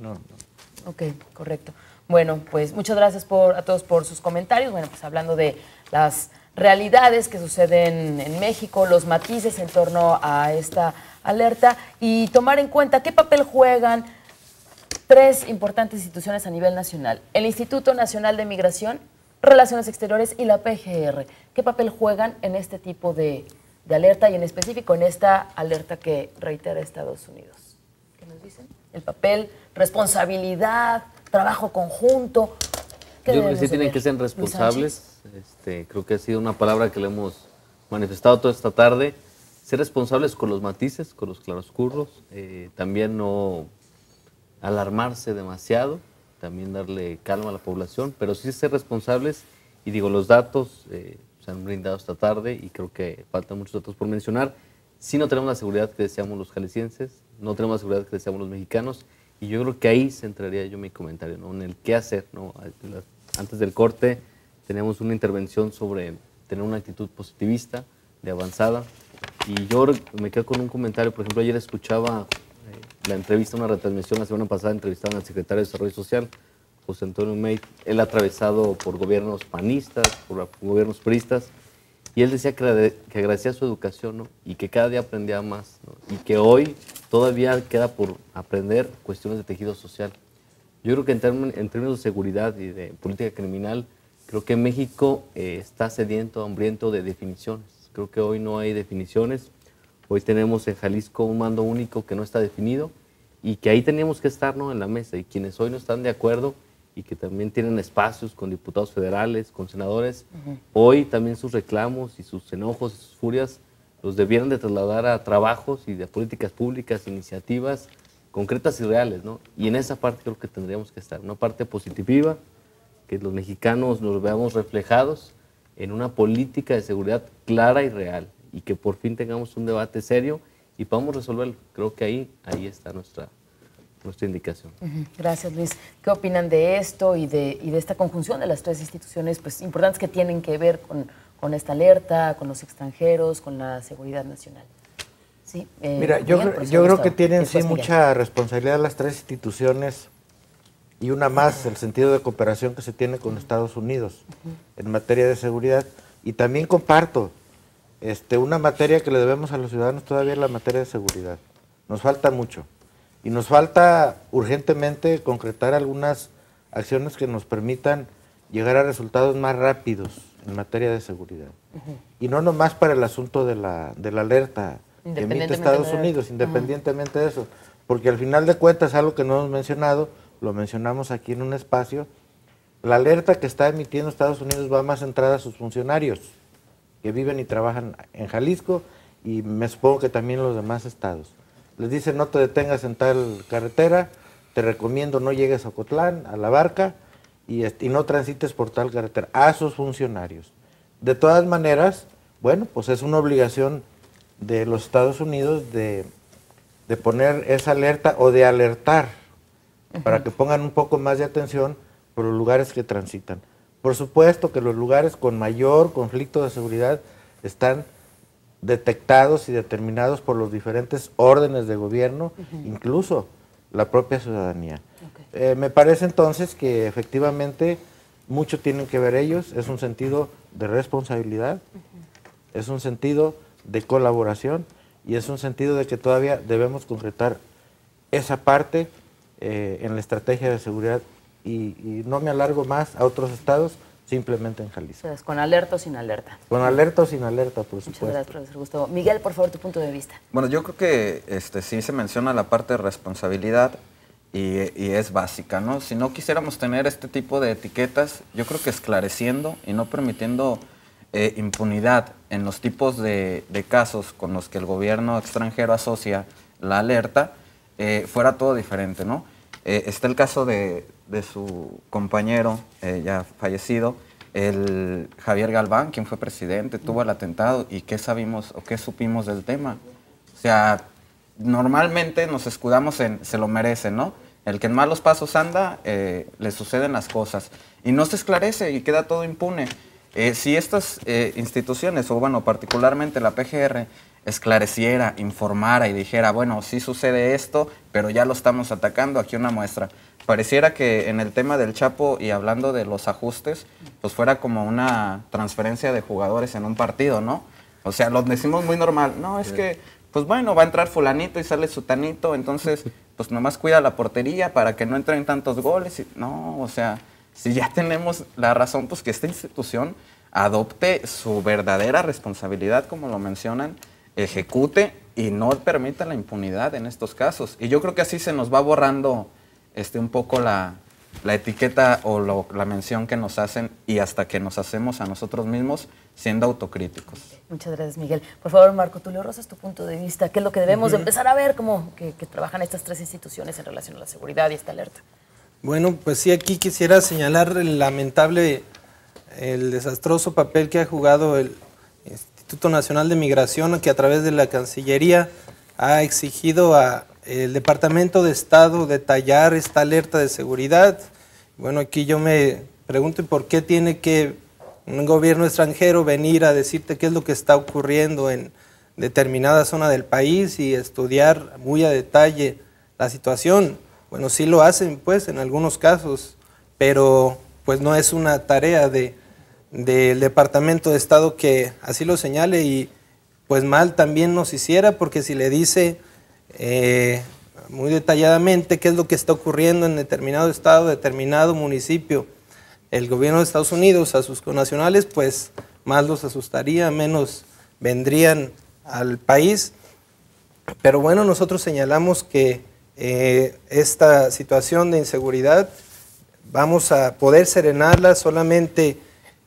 Ok, correcto. Bueno, pues muchas gracias a todos por sus comentarios. Bueno, pues hablando de las realidades que suceden en México, los matices en torno a esta alerta y tomar en cuenta qué papel juegan tres importantes instituciones a nivel nacional, el Instituto Nacional de Migración, Relaciones Exteriores y la PGR. ¿Qué papel juegan en este tipo de, alerta y en específico en esta alerta que reitera Estados Unidos? ¿Qué nos dicen? El papel, responsabilidad, trabajo conjunto. Yo creo que sí tienen que ser responsables. Este, creo que ha sido una palabra que le hemos manifestado toda esta tarde. Ser responsables con los matices, con los claroscuros. Eh, también no alarmarse demasiado, también darle calma a la población, pero sí ser responsables. Y digo, los datos eh, se han brindado esta tarde y creo que faltan muchos datos por mencionar. Si no tenemos la seguridad que deseamos los jaliscienses, no tenemos la seguridad que deseamos los mexicanos. Y yo creo que ahí centraría yo mi comentario, ¿no? En el qué hacer, ¿no? Antes del corte tenemos una intervención sobre tener una actitud positivista, de avanzada. Y yo me quedo con un comentario, por ejemplo, ayer escuchaba la entrevista, una retransmisión la semana pasada, entrevistaron al secretario de Desarrollo Social, José Antonio May. Él ha atravesado por gobiernos panistas, por gobiernos puristas, y él decía que, que agradecía su educación y que cada día aprendía más, y que hoy todavía queda por aprender cuestiones de tejido social. Yo creo que en, términos de seguridad y de política criminal, creo que México eh, está sediento, hambriento de definiciones. Creo que hoy no hay definiciones Hoy tenemos en Jalisco un mando único que no está definido y que ahí teníamos que estar en la mesa. Y quienes hoy no están de acuerdo y que también tienen espacios con diputados federales, con senadores, hoy también sus reclamos y sus enojos y sus furias los debieran de trasladar a trabajos y de políticas públicas, iniciativas concretas y reales, ¿no? Y en esa parte creo que tendríamos que estar, una parte positiva, que los mexicanos nos veamos reflejados en una política de seguridad clara y real, y que por fin tengamos un debate serio y podamos resolverlo. Creo que ahí, ahí está nuestra, nuestra indicación. Gracias, Luis. ¿Qué opinan de esto y de, y de esta conjunción de las tres instituciones pues, importantes que tienen que ver con, con esta alerta, con los extranjeros, con la seguridad nacional? Sí, eh, Mira, yo, creo, yo creo que tienen sí mucha responsabilidad las tres instituciones y una más, el sentido de cooperación que se tiene con Estados Unidos en materia de seguridad. Y también comparto, este, una materia que le debemos a los ciudadanos todavía es la materia de seguridad. Nos falta mucho. Y nos falta urgentemente concretar algunas acciones que nos permitan llegar a resultados más rápidos en materia de seguridad. Y no nomás para el asunto de la, alerta que emite Estados Unidos, independientemente de eso. Porque al final de cuentas, algo que no hemos mencionado, lo mencionamos aquí en un espacio, la alerta que está emitiendo Estados Unidos va más centrada a sus funcionarios que viven y trabajan en Jalisco y me supongo que también los demás estados. Les dice no te detengas en tal carretera, te recomiendo no llegues a Cotlán, a la barca y, no transites por tal carretera, a sus funcionarios. De todas maneras, bueno, pues es una obligación de los Estados Unidos de, poner esa alerta o de alertar para que pongan un poco más de atención por los lugares que transitan. Por supuesto que los lugares con mayor conflicto de seguridad están detectados y determinados por los diferentes órdenes de gobierno, incluso la propia ciudadanía. Eh, me parece entonces que efectivamente mucho tienen que ver ellos, es un sentido de responsabilidad, es un sentido de colaboración y es un sentido de que todavía debemos concretar esa parte eh, en la estrategia de seguridad y, no me alargo más a otros estados, simplemente en Jalisco. con alerta o sin alerta. Con alerta o sin alerta, por supuesto. Muchas gracias, profesor Gustavo. Miguel, por favor, tu punto de vista. Bueno, yo creo que este, sí se menciona la parte de responsabilidad y, es básica, ¿no? Si no quisiéramos tener este tipo de etiquetas, yo creo que esclareciendo y no permitiendo... Eh, impunidad en los tipos de, casos con los que el gobierno extranjero asocia la alerta, eh, fuera todo diferente, ¿no? Eh, está el caso de, de su compañero eh, ya fallecido, el Javier Galván, quien fue presidente, tuvo el atentado y qué sabimos o qué supimos del tema. O sea, normalmente nos escudamos en se lo merece, ¿no? El que en malos pasos anda, eh, le suceden las cosas. Y no se esclarece y queda todo impune. Eh, si estas instituciones, o bueno, particularmente la PGR, esclareciera, informara y dijera, bueno, sí sucede esto, pero ya lo estamos atacando, aquí una muestra pareciera que en el tema del Chapo y hablando de los ajustes, pues fuera como una transferencia de jugadores en un partido, ¿no? O sea, lo decimos muy normal. No, es que, pues bueno, va a entrar fulanito y sale sutanito, entonces, pues nomás cuida la portería para que no entren tantos goles. Y, no, o sea, si ya tenemos la razón, pues que esta institución adopte su verdadera responsabilidad, como lo mencionan, ejecute y no permita la impunidad en estos casos. Y yo creo que así se nos va borrando este, un poco la, etiqueta o la mención que nos hacen y hasta que nos hacemos a nosotros mismos siendo autocríticos. Muchas gracias, Miguel. Por favor, Marco Tulio Rosas, tu punto de vista. ¿Qué es lo que debemos empezar a ver cómo que, que, trabajan estas tres instituciones en relación a la seguridad y esta alerta? Bueno, pues sí, aquí quisiera señalar el lamentable, el desastroso papel que ha jugado el Instituto Nacional de Migración, que a través de la Cancillería ha exigido a, el Departamento de Estado detallar esta alerta de seguridad. Bueno, aquí yo me pregunto por qué tiene que un gobierno extranjero venir a decirte qué es lo que está ocurriendo en determinada zona del país y estudiar muy a detalle la situación. Bueno, sí lo hacen pues en algunos casos, pero pues no es una tarea del Departamento de Estado que así lo señale y pues mal también nos hiciera porque si le dice eh, muy detalladamente qué es lo que está ocurriendo en determinado estado, determinado municipio. El gobierno de Estados Unidos a sus connacionales, pues más los asustaría, menos vendrían al país. Pero bueno, nosotros señalamos que eh, esta situación de inseguridad vamos a poder serenarla solamente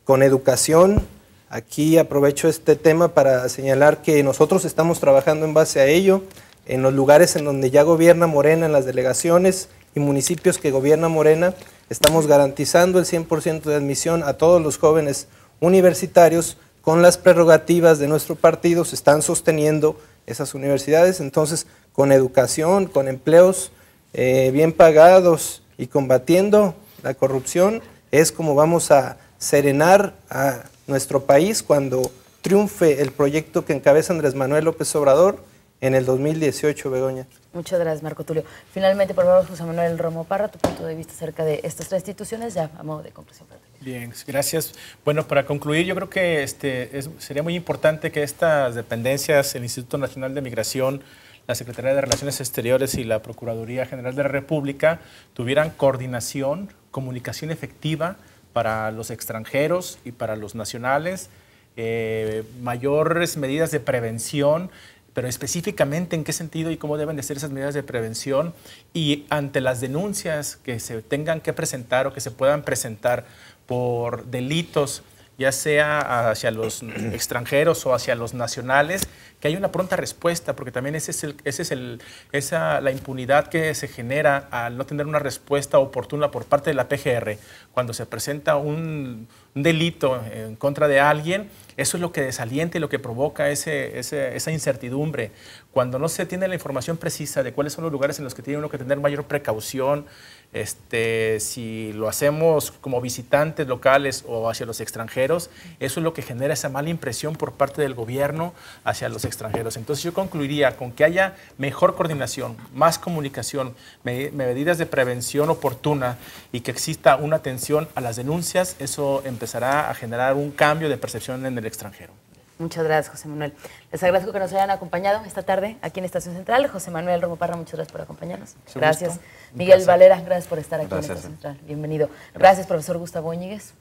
con educación. Aquí aprovecho este tema para señalar que nosotros estamos trabajando en base a ello en los lugares en donde ya gobierna Morena, en las delegaciones y municipios que gobierna Morena, estamos garantizando el 100% de admisión a todos los jóvenes universitarios con las prerrogativas de nuestro partido, se están sosteniendo esas universidades, entonces con educación, con empleos eh, bien pagados y combatiendo la corrupción, es como vamos a serenar a nuestro país cuando triunfe el proyecto que encabeza Andrés Manuel López Obrador en el 2018, Begoña. Muchas gracias, Marco Tulio. Finalmente, por favor, José Manuel Romo Parra, tu punto de vista acerca de estas tres instituciones, ya a modo de conclusión. Para Bien, gracias. Bueno, para concluir, yo creo que este, sería muy importante que estas dependencias, el Instituto Nacional de Migración, la Secretaría de Relaciones Exteriores y la Procuraduría General de la República tuvieran coordinación, comunicación efectiva para los extranjeros y para los nacionales, eh, mayores medidas de prevención pero específicamente en qué sentido y cómo deben de ser esas medidas de prevención y ante las denuncias que se tengan que presentar o que se puedan presentar por delitos ya sea hacia los extranjeros o hacia los nacionales, que hay una pronta respuesta, porque también ese es ese es el, esa, la impunidad que se genera al no tener una respuesta oportuna por parte de la PGR. Cuando se presenta un, un delito en contra de alguien, eso es lo que desalienta y lo que provoca esa incertidumbre. Cuando no se tiene la información precisa de cuáles son los lugares en los que tiene uno que tener mayor precaución, este, si lo hacemos como visitantes locales o hacia los extranjeros, eso es lo que genera esa mala impresión por parte del gobierno hacia los extranjeros. Entonces yo concluiría con que haya mejor coordinación, más comunicación, medidas de prevención oportuna y que exista una atención a las denuncias, eso empezará a generar un cambio de percepción en el extranjero. Muchas gracias, José Manuel. Les agradezco que nos hayan acompañado esta tarde aquí en Estación Central. José Manuel Romo Parra, muchas gracias por acompañarnos. gracias. Miguel Valera, gracias por estar aquí en Estación eh. Central. Bienvenido. Gracias, profesor Gustavo Íñiguez.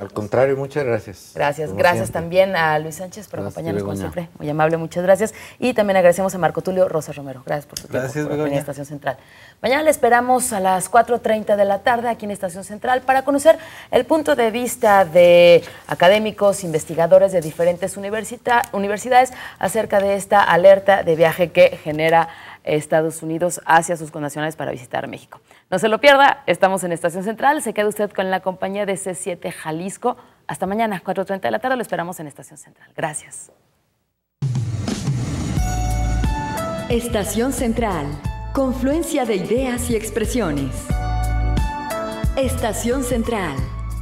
Al contrario, muchas gracias. Gracias, gracias también a Luis Sánchez por acompañarnos como siempre. Muy amable, muchas gracias. Y también agradecemos a Marco Tulio Rosa Romero. Gracias por su tiempo en Estación Central. Mañana le esperamos a las 4.30 de la tarde aquí en Estación Central para conocer el punto de vista de académicos, investigadores de diferentes universidades acerca de esta alerta de viaje que genera Estados Unidos hacia sus connacionales para visitar México. No se lo pierda, estamos en Estación Central, se queda usted con la compañía de C7 Jalisco. Hasta mañana, 4.30 de la tarde, lo esperamos en Estación Central. Gracias. Estación Central, confluencia de ideas y expresiones. Estación Central,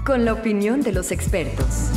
con la opinión de los expertos.